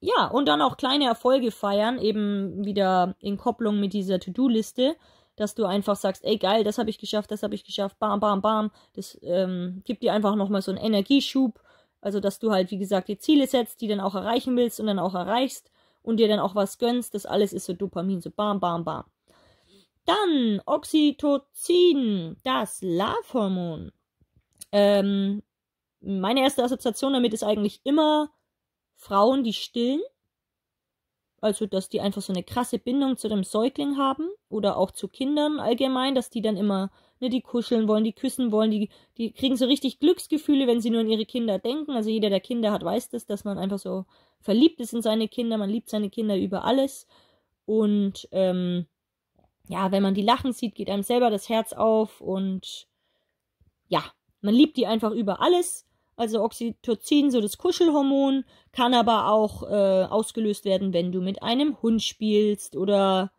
Ja, und dann auch kleine Erfolge feiern, eben wieder in Kopplung mit dieser To-Do-Liste, dass du einfach sagst, ey geil, das habe ich geschafft, das habe ich geschafft, bam, bam, bam. Das ähm, gibt dir einfach nochmal so einen Energieschub also, dass du halt, wie gesagt, dir Ziele setzt, die dann auch erreichen willst und dann auch erreichst und dir dann auch was gönnst. Das alles ist so Dopamin, so bam, bam, bam. Dann Oxytocin, das Love-Hormon. Ähm, meine erste Assoziation damit ist eigentlich immer Frauen, die stillen. Also, dass die einfach so eine krasse Bindung zu dem Säugling haben oder auch zu Kindern allgemein, dass die dann immer Ne, die kuscheln wollen, die küssen wollen, die, die kriegen so richtig Glücksgefühle, wenn sie nur an ihre Kinder denken. Also jeder, der Kinder hat, weiß das, dass man einfach so verliebt ist in seine Kinder. Man liebt seine Kinder über alles. Und ähm, ja, wenn man die lachen sieht, geht einem selber das Herz auf. Und ja, man liebt die einfach über alles. Also Oxytocin, so das Kuschelhormon, kann aber auch äh, ausgelöst werden, wenn du mit einem Hund spielst oder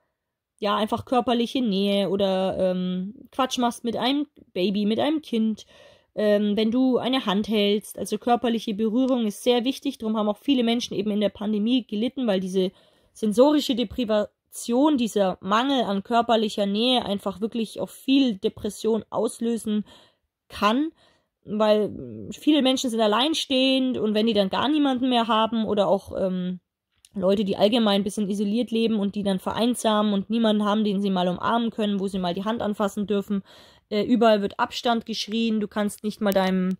ja, einfach körperliche Nähe oder ähm, Quatsch machst mit einem Baby, mit einem Kind, ähm, wenn du eine Hand hältst. Also körperliche Berührung ist sehr wichtig. Darum haben auch viele Menschen eben in der Pandemie gelitten, weil diese sensorische Deprivation, dieser Mangel an körperlicher Nähe einfach wirklich auch viel Depression auslösen kann. Weil viele Menschen sind alleinstehend und wenn die dann gar niemanden mehr haben oder auch ähm, Leute, die allgemein ein bisschen isoliert leben und die dann vereinsamen und niemanden haben, den sie mal umarmen können, wo sie mal die Hand anfassen dürfen. Äh, überall wird Abstand geschrien, du kannst nicht mal deinem,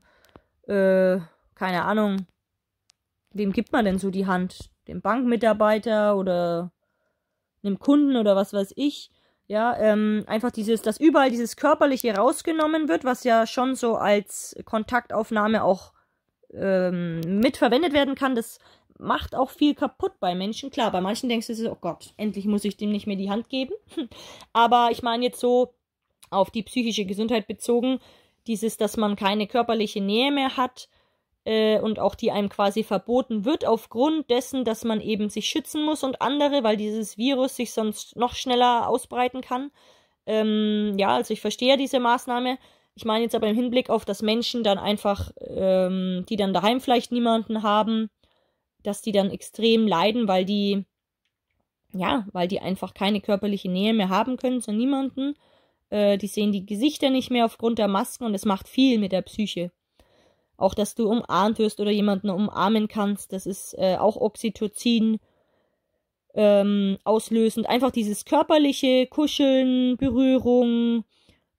äh, keine Ahnung, wem gibt man denn so die Hand? Dem Bankmitarbeiter oder einem Kunden oder was weiß ich. Ja, ähm, einfach dieses, dass überall dieses Körperliche rausgenommen wird, was ja schon so als Kontaktaufnahme auch ähm, mitverwendet werden kann. Das macht auch viel kaputt bei Menschen. Klar, bei manchen denkst du oh Gott, endlich muss ich dem nicht mehr die Hand geben. Aber ich meine jetzt so auf die psychische Gesundheit bezogen, dieses, dass man keine körperliche Nähe mehr hat äh, und auch die einem quasi verboten wird, aufgrund dessen, dass man eben sich schützen muss und andere, weil dieses Virus sich sonst noch schneller ausbreiten kann. Ähm, ja, also ich verstehe diese Maßnahme. Ich meine jetzt aber im Hinblick auf, dass Menschen dann einfach, ähm, die dann daheim vielleicht niemanden haben, dass die dann extrem leiden, weil die, ja, weil die einfach keine körperliche Nähe mehr haben können zu niemanden. Äh, die sehen die Gesichter nicht mehr aufgrund der Masken und es macht viel mit der Psyche. Auch, dass du umarmt wirst oder jemanden umarmen kannst, das ist äh, auch Oxytocin ähm, auslösend. Einfach dieses körperliche Kuscheln, Berührung,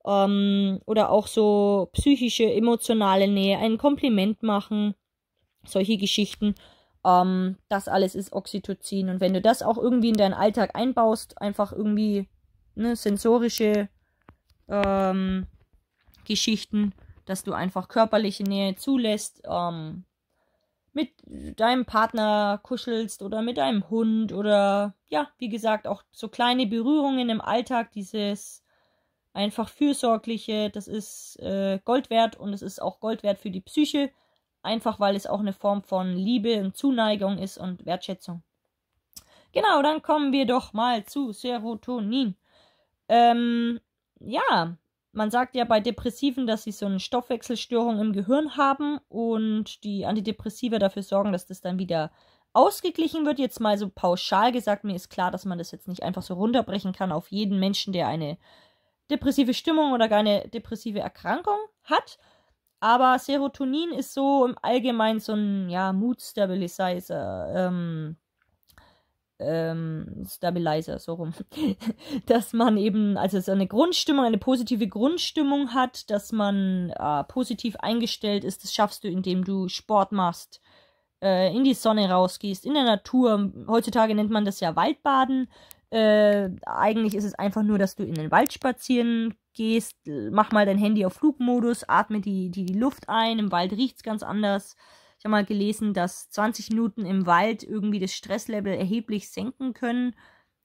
ähm, oder auch so psychische, emotionale Nähe, ein Kompliment machen, solche Geschichten. Ähm, das alles ist Oxytocin. Und wenn du das auch irgendwie in deinen Alltag einbaust, einfach irgendwie ne, sensorische ähm, Geschichten, dass du einfach körperliche Nähe zulässt, ähm, mit deinem Partner kuschelst oder mit deinem Hund oder ja, wie gesagt, auch so kleine Berührungen im Alltag, dieses einfach fürsorgliche, das ist äh, Gold wert und es ist auch Gold wert für die Psyche. Einfach weil es auch eine Form von Liebe und Zuneigung ist und Wertschätzung. Genau, dann kommen wir doch mal zu Serotonin. Ähm, ja, man sagt ja bei Depressiven, dass sie so eine Stoffwechselstörung im Gehirn haben und die Antidepressiva dafür sorgen, dass das dann wieder ausgeglichen wird. Jetzt mal so pauschal gesagt, mir ist klar, dass man das jetzt nicht einfach so runterbrechen kann auf jeden Menschen, der eine depressive Stimmung oder gar eine depressive Erkrankung hat. Aber Serotonin ist so im Allgemeinen so ein ja, Mood Stabilizer. Ähm, ähm, Stabilizer, so rum. dass man eben, also so eine Grundstimmung, eine positive Grundstimmung hat, dass man äh, positiv eingestellt ist. Das schaffst du, indem du Sport machst, äh, in die Sonne rausgehst, in der Natur. Heutzutage nennt man das ja Waldbaden. Äh, eigentlich ist es einfach nur, dass du in den Wald spazieren gehst, mach mal dein Handy auf Flugmodus, atme die, die, die Luft ein, im Wald riecht es ganz anders. Ich habe mal gelesen, dass 20 Minuten im Wald irgendwie das Stresslevel erheblich senken können.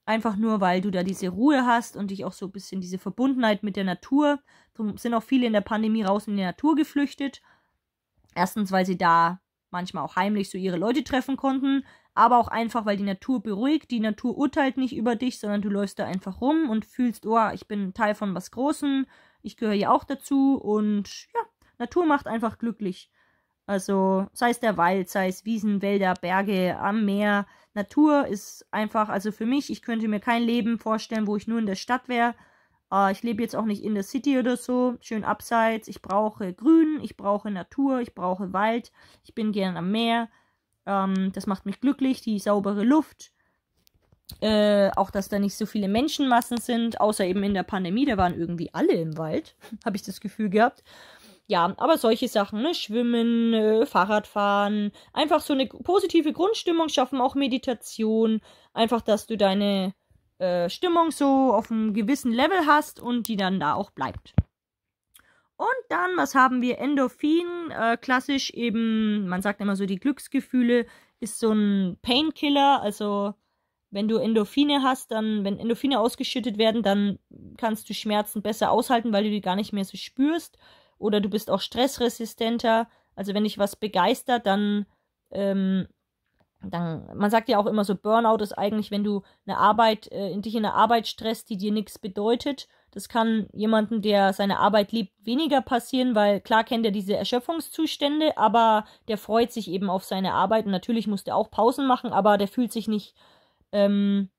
Einfach nur, weil du da diese Ruhe hast und dich auch so ein bisschen diese Verbundenheit mit der Natur. Darum sind auch viele in der Pandemie raus in die Natur geflüchtet. Erstens, weil sie da manchmal auch heimlich so ihre Leute treffen konnten aber auch einfach, weil die Natur beruhigt, die Natur urteilt nicht über dich, sondern du läufst da einfach rum und fühlst, oh, ich bin Teil von was Großem, ich gehöre ja auch dazu und ja, Natur macht einfach glücklich. Also sei es der Wald, sei es Wiesen, Wälder, Berge, am Meer. Natur ist einfach, also für mich, ich könnte mir kein Leben vorstellen, wo ich nur in der Stadt wäre. Äh, ah, ich lebe jetzt auch nicht in der City oder so, schön abseits. Ich brauche Grün, ich brauche Natur, ich brauche Wald, ich bin gern am Meer. Ähm, das macht mich glücklich, die saubere Luft. Äh, auch, dass da nicht so viele Menschenmassen sind, außer eben in der Pandemie, da waren irgendwie alle im Wald, habe ich das Gefühl gehabt. Ja, aber solche Sachen, ne? Schwimmen, äh, Fahrradfahren, einfach so eine positive Grundstimmung schaffen, auch Meditation, einfach, dass du deine äh, Stimmung so auf einem gewissen Level hast und die dann da auch bleibt. Und dann, was haben wir? Endorphin, äh, klassisch eben, man sagt immer so, die Glücksgefühle, ist so ein Painkiller. Also, wenn du Endorphine hast, dann, wenn Endorphine ausgeschüttet werden, dann kannst du Schmerzen besser aushalten, weil du die gar nicht mehr so spürst. Oder du bist auch stressresistenter. Also, wenn dich was begeistert, dann, ähm, dann, man sagt ja auch immer so, Burnout ist eigentlich, wenn du eine Arbeit, äh, dich in eine Arbeit stresst, die dir nichts bedeutet das kann jemanden, der seine Arbeit liebt, weniger passieren, weil klar kennt er diese Erschöpfungszustände, aber der freut sich eben auf seine Arbeit und natürlich muss der auch Pausen machen, aber der fühlt sich nicht, ähm,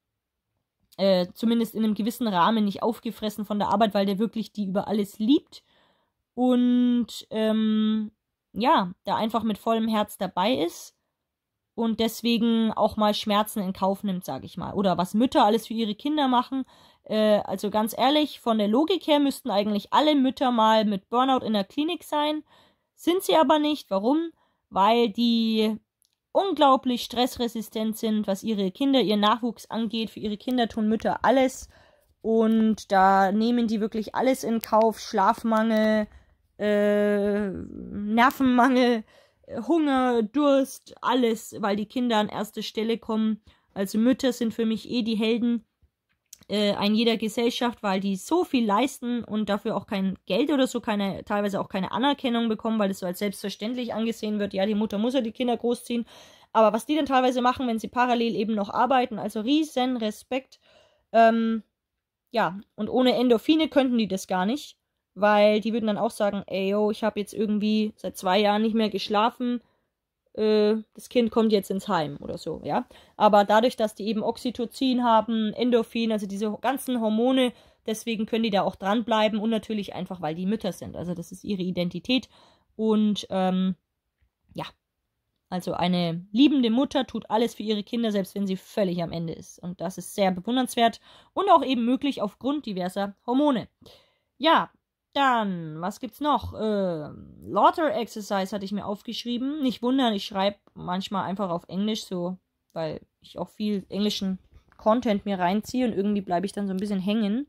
äh, zumindest in einem gewissen Rahmen nicht aufgefressen von der Arbeit, weil der wirklich die über alles liebt und ähm, ja, da einfach mit vollem Herz dabei ist und deswegen auch mal Schmerzen in Kauf nimmt, sage ich mal. Oder was Mütter alles für ihre Kinder machen, äh, also ganz ehrlich, von der Logik her müssten eigentlich alle Mütter mal mit Burnout in der Klinik sein. Sind sie aber nicht. Warum? Weil die unglaublich stressresistent sind, was ihre Kinder, ihren Nachwuchs angeht. Für ihre Kinder tun Mütter alles. Und da nehmen die wirklich alles in Kauf. Schlafmangel, äh, Nervenmangel, Hunger, Durst, alles, weil die Kinder an erste Stelle kommen. Also Mütter sind für mich eh die Helden äh, ein jeder Gesellschaft, weil die so viel leisten und dafür auch kein Geld oder so, keine, teilweise auch keine Anerkennung bekommen, weil es so als selbstverständlich angesehen wird. Ja, die Mutter muss ja die Kinder großziehen. Aber was die dann teilweise machen, wenn sie parallel eben noch arbeiten, also riesen Respekt. Ähm, ja, und ohne Endorphine könnten die das gar nicht, weil die würden dann auch sagen, ey, yo, ich habe jetzt irgendwie seit zwei Jahren nicht mehr geschlafen, äh, das Kind kommt jetzt ins Heim oder so, ja. Aber dadurch, dass die eben Oxytocin haben, Endorphin, also diese ganzen Hormone, deswegen können die da auch dranbleiben und natürlich einfach, weil die Mütter sind. Also das ist ihre Identität und ähm, ja, also eine liebende Mutter tut alles für ihre Kinder, selbst wenn sie völlig am Ende ist. Und das ist sehr bewundernswert und auch eben möglich aufgrund diverser Hormone. Ja, dann, was gibt's noch? Äh, Lauter Exercise hatte ich mir aufgeschrieben. Nicht wundern, ich schreibe manchmal einfach auf Englisch so, weil ich auch viel englischen Content mir reinziehe und irgendwie bleibe ich dann so ein bisschen hängen.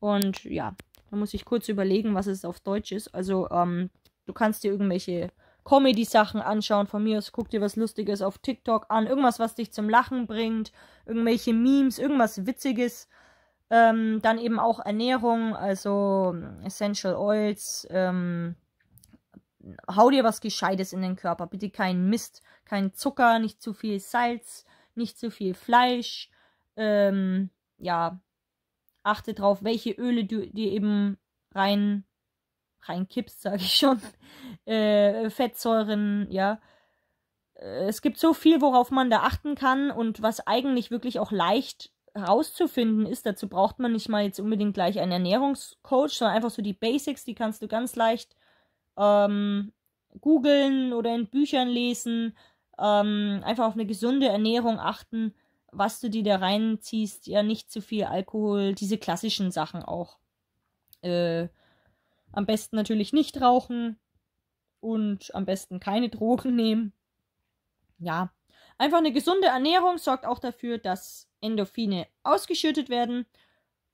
Und ja, da muss ich kurz überlegen, was es auf Deutsch ist. Also, ähm, du kannst dir irgendwelche Comedy-Sachen anschauen von mir aus. Guck dir was Lustiges auf TikTok an. Irgendwas, was dich zum Lachen bringt. Irgendwelche Memes, irgendwas Witziges. Ähm, dann eben auch Ernährung, also ähm, Essential Oils. Ähm, hau dir was Gescheites in den Körper. Bitte keinen Mist, keinen Zucker, nicht zu viel Salz, nicht zu viel Fleisch. Ähm, ja, achte drauf, welche Öle du dir eben rein, rein kippst, sage ich schon. Äh, Fettsäuren, ja. Äh, es gibt so viel, worauf man da achten kann und was eigentlich wirklich auch leicht herauszufinden ist, dazu braucht man nicht mal jetzt unbedingt gleich einen Ernährungscoach, sondern einfach so die Basics, die kannst du ganz leicht ähm, googeln oder in Büchern lesen, ähm, einfach auf eine gesunde Ernährung achten, was du dir da reinziehst, ja nicht zu viel Alkohol, diese klassischen Sachen auch. Äh, am besten natürlich nicht rauchen und am besten keine Drogen nehmen. Ja, Einfach eine gesunde Ernährung sorgt auch dafür, dass Endorphine ausgeschüttet werden.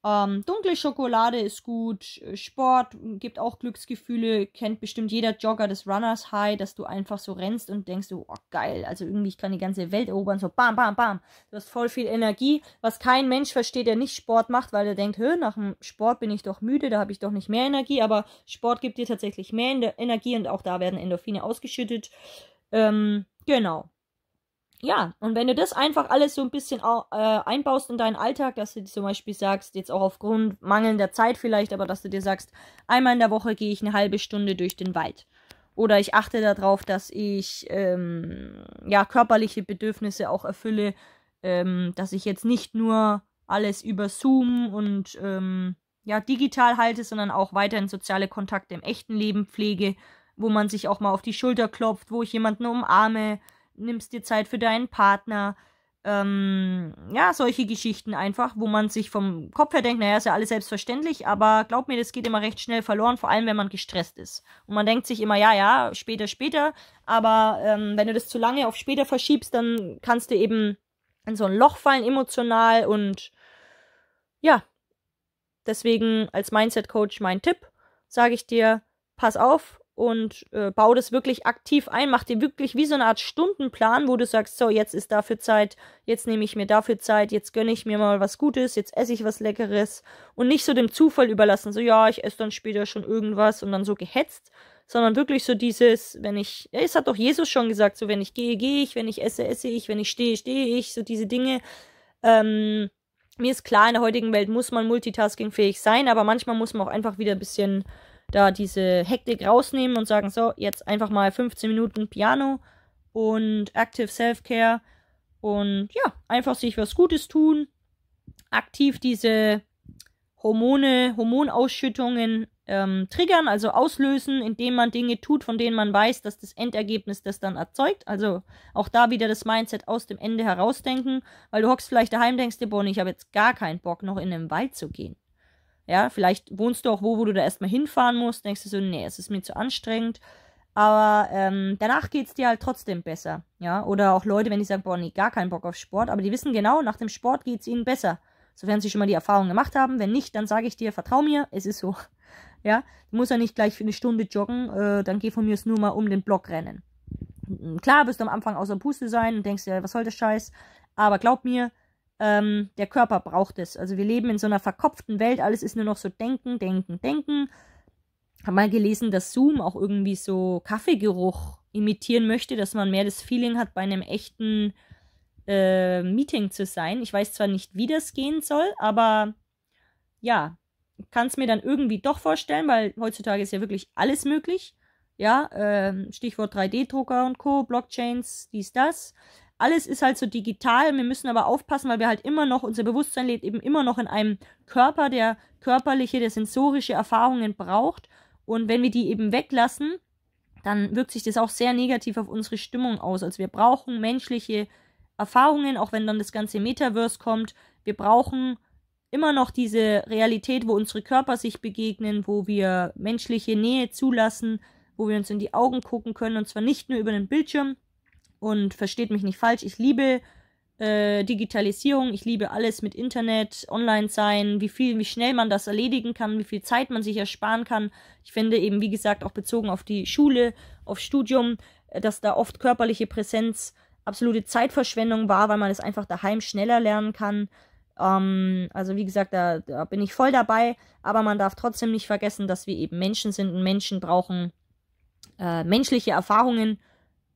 Ähm, dunkle Schokolade ist gut, äh, Sport gibt auch Glücksgefühle, kennt bestimmt jeder Jogger des Runners High, dass du einfach so rennst und denkst, oh geil, also irgendwie ich kann die ganze Welt erobern, so bam, bam, bam. Du hast voll viel Energie, was kein Mensch versteht, der nicht Sport macht, weil er denkt, hö, nach dem Sport bin ich doch müde, da habe ich doch nicht mehr Energie, aber Sport gibt dir tatsächlich mehr Energie und auch da werden Endorphine ausgeschüttet. Ähm, genau ja, und wenn du das einfach alles so ein bisschen äh, einbaust in deinen Alltag, dass du dir zum Beispiel sagst, jetzt auch aufgrund mangelnder Zeit vielleicht, aber dass du dir sagst, einmal in der Woche gehe ich eine halbe Stunde durch den Wald. Oder ich achte darauf, dass ich ähm, ja, körperliche Bedürfnisse auch erfülle, ähm, dass ich jetzt nicht nur alles über Zoom und ähm, ja, digital halte, sondern auch weiterhin soziale Kontakte im echten Leben pflege, wo man sich auch mal auf die Schulter klopft, wo ich jemanden umarme nimmst dir Zeit für deinen Partner. Ähm, ja, solche Geschichten einfach, wo man sich vom Kopf her denkt, naja, ist ja alles selbstverständlich, aber glaub mir, das geht immer recht schnell verloren, vor allem wenn man gestresst ist. Und man denkt sich immer, ja, ja, später, später, aber ähm, wenn du das zu lange auf später verschiebst, dann kannst du eben in so ein Loch fallen emotional und ja, deswegen als Mindset Coach mein Tipp, sage ich dir, pass auf und äh, bau das wirklich aktiv ein, mach dir wirklich wie so eine Art Stundenplan, wo du sagst, so, jetzt ist dafür Zeit, jetzt nehme ich mir dafür Zeit, jetzt gönne ich mir mal was Gutes, jetzt esse ich was Leckeres und nicht so dem Zufall überlassen, so, ja, ich esse dann später schon irgendwas und dann so gehetzt, sondern wirklich so dieses, wenn ich, ja, es hat doch Jesus schon gesagt, so, wenn ich gehe, gehe ich, wenn ich esse, esse ich, wenn ich stehe, stehe ich, so diese Dinge, ähm, mir ist klar, in der heutigen Welt muss man multitaskingfähig sein, aber manchmal muss man auch einfach wieder ein bisschen da diese Hektik rausnehmen und sagen, so, jetzt einfach mal 15 Minuten Piano und Active Self-Care und ja, einfach sich was Gutes tun, aktiv diese Hormone, Hormonausschüttungen ähm, triggern, also auslösen, indem man Dinge tut, von denen man weiß, dass das Endergebnis das dann erzeugt. Also auch da wieder das Mindset aus dem Ende herausdenken, weil du hockst vielleicht daheim, denkst dir, boah, ich habe jetzt gar keinen Bock, noch in den Wald zu gehen. Ja, vielleicht wohnst du auch wo, wo du da erstmal hinfahren musst. Denkst du so, nee, es ist mir zu anstrengend. Aber ähm, danach geht es dir halt trotzdem besser. Ja, oder auch Leute, wenn die sagen, boah, nee, gar keinen Bock auf Sport, aber die wissen genau, nach dem Sport geht es ihnen besser. Sofern sie schon mal die Erfahrung gemacht haben. Wenn nicht, dann sage ich dir, vertrau mir, es ist so. Ja, du musst ja nicht gleich für eine Stunde joggen, äh, dann geh von mir es nur mal um den Block rennen. Klar, wirst du am Anfang außer Puste sein und denkst dir, was soll der Scheiß? Aber glaub mir, ähm, der Körper braucht es. Also wir leben in so einer verkopften Welt, alles ist nur noch so denken, denken, denken. Hab mal gelesen, dass Zoom auch irgendwie so Kaffeegeruch imitieren möchte, dass man mehr das Feeling hat, bei einem echten äh, Meeting zu sein. Ich weiß zwar nicht, wie das gehen soll, aber ja, kann es mir dann irgendwie doch vorstellen, weil heutzutage ist ja wirklich alles möglich. Ja, äh, Stichwort 3D-Drucker und Co., Blockchains, dies, das. Alles ist halt so digital. Wir müssen aber aufpassen, weil wir halt immer noch, unser Bewusstsein lebt eben immer noch in einem Körper, der körperliche, der sensorische Erfahrungen braucht. Und wenn wir die eben weglassen, dann wirkt sich das auch sehr negativ auf unsere Stimmung aus. Also wir brauchen menschliche Erfahrungen, auch wenn dann das ganze Metaverse kommt. Wir brauchen immer noch diese Realität, wo unsere Körper sich begegnen, wo wir menschliche Nähe zulassen, wo wir uns in die Augen gucken können und zwar nicht nur über den Bildschirm, und versteht mich nicht falsch, ich liebe äh, Digitalisierung, ich liebe alles mit Internet, Online sein, wie viel, wie schnell man das erledigen kann, wie viel Zeit man sich ersparen kann. Ich finde eben, wie gesagt, auch bezogen auf die Schule, auf Studium, äh, dass da oft körperliche Präsenz absolute Zeitverschwendung war, weil man es einfach daheim schneller lernen kann. Ähm, also wie gesagt, da, da bin ich voll dabei, aber man darf trotzdem nicht vergessen, dass wir eben Menschen sind und Menschen brauchen äh, menschliche Erfahrungen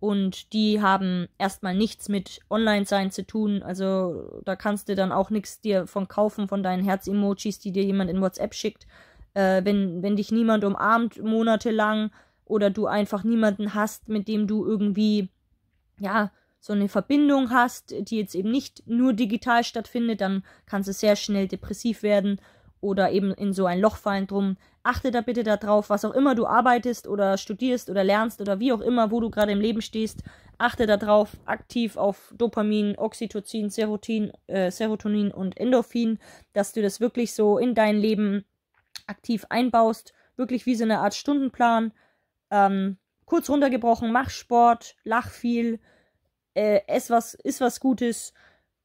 und die haben erstmal nichts mit Online-Sein zu tun. Also da kannst du dann auch nichts dir von kaufen, von deinen Herz-Emojis, die dir jemand in WhatsApp schickt. Äh, wenn, wenn dich niemand umarmt monatelang oder du einfach niemanden hast, mit dem du irgendwie, ja, so eine Verbindung hast, die jetzt eben nicht nur digital stattfindet, dann kannst du sehr schnell depressiv werden oder eben in so ein Loch fallen. Drum achte da bitte darauf, was auch immer du arbeitest oder studierst oder lernst oder wie auch immer, wo du gerade im Leben stehst, achte darauf aktiv auf Dopamin, Oxytocin, Serotin, äh, Serotonin und Endorphin, dass du das wirklich so in dein Leben aktiv einbaust, wirklich wie so eine Art Stundenplan. Ähm, kurz runtergebrochen, mach Sport, lach viel, äh, ess was, iss was Gutes,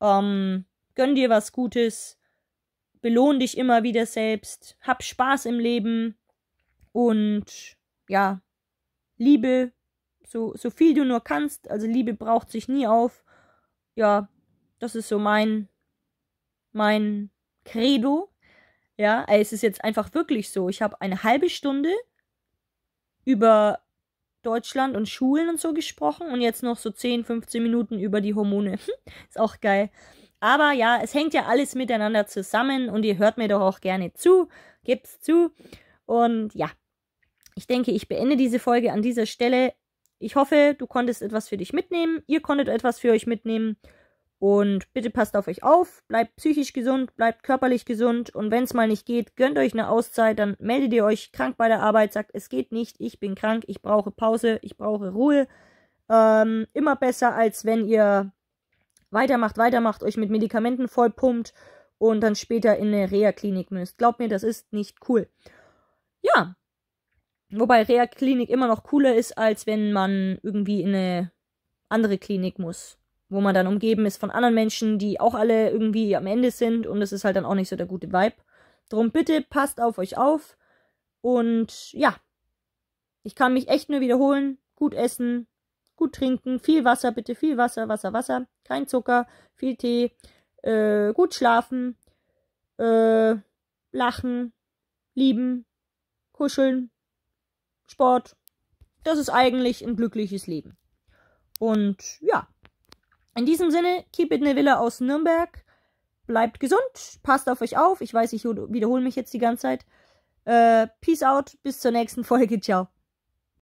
ähm, gönn dir was Gutes belohn dich immer wieder selbst, hab Spaß im Leben und ja, Liebe, so, so viel du nur kannst, also Liebe braucht sich nie auf. Ja, das ist so mein, mein Credo. Ja, es ist jetzt einfach wirklich so. Ich habe eine halbe Stunde über Deutschland und Schulen und so gesprochen und jetzt noch so 10, 15 Minuten über die Hormone. ist auch geil. Aber ja, es hängt ja alles miteinander zusammen und ihr hört mir doch auch gerne zu, gebt's zu. Und ja, ich denke, ich beende diese Folge an dieser Stelle. Ich hoffe, du konntest etwas für dich mitnehmen, ihr konntet etwas für euch mitnehmen. Und bitte passt auf euch auf, bleibt psychisch gesund, bleibt körperlich gesund und wenn es mal nicht geht, gönnt euch eine Auszeit, dann meldet ihr euch krank bei der Arbeit, sagt, es geht nicht, ich bin krank, ich brauche Pause, ich brauche Ruhe. Ähm, immer besser, als wenn ihr weitermacht, weitermacht, euch mit Medikamenten vollpumpt und dann später in eine Reha-Klinik müsst. Glaubt mir, das ist nicht cool. Ja. Wobei Reha-Klinik immer noch cooler ist, als wenn man irgendwie in eine andere Klinik muss. Wo man dann umgeben ist von anderen Menschen, die auch alle irgendwie am Ende sind und es ist halt dann auch nicht so der gute Vibe. Drum bitte passt auf euch auf und ja. Ich kann mich echt nur wiederholen. Gut essen, gut trinken, viel Wasser, bitte viel Wasser, Wasser, Wasser, kein Zucker, viel Tee, äh, gut schlafen, äh, lachen, lieben, kuscheln, Sport. Das ist eigentlich ein glückliches Leben. Und ja, in diesem Sinne, keep it in the Villa aus Nürnberg. Bleibt gesund, passt auf euch auf. Ich weiß, ich wiederhole mich jetzt die ganze Zeit. Äh, peace out, bis zur nächsten Folge. Ciao.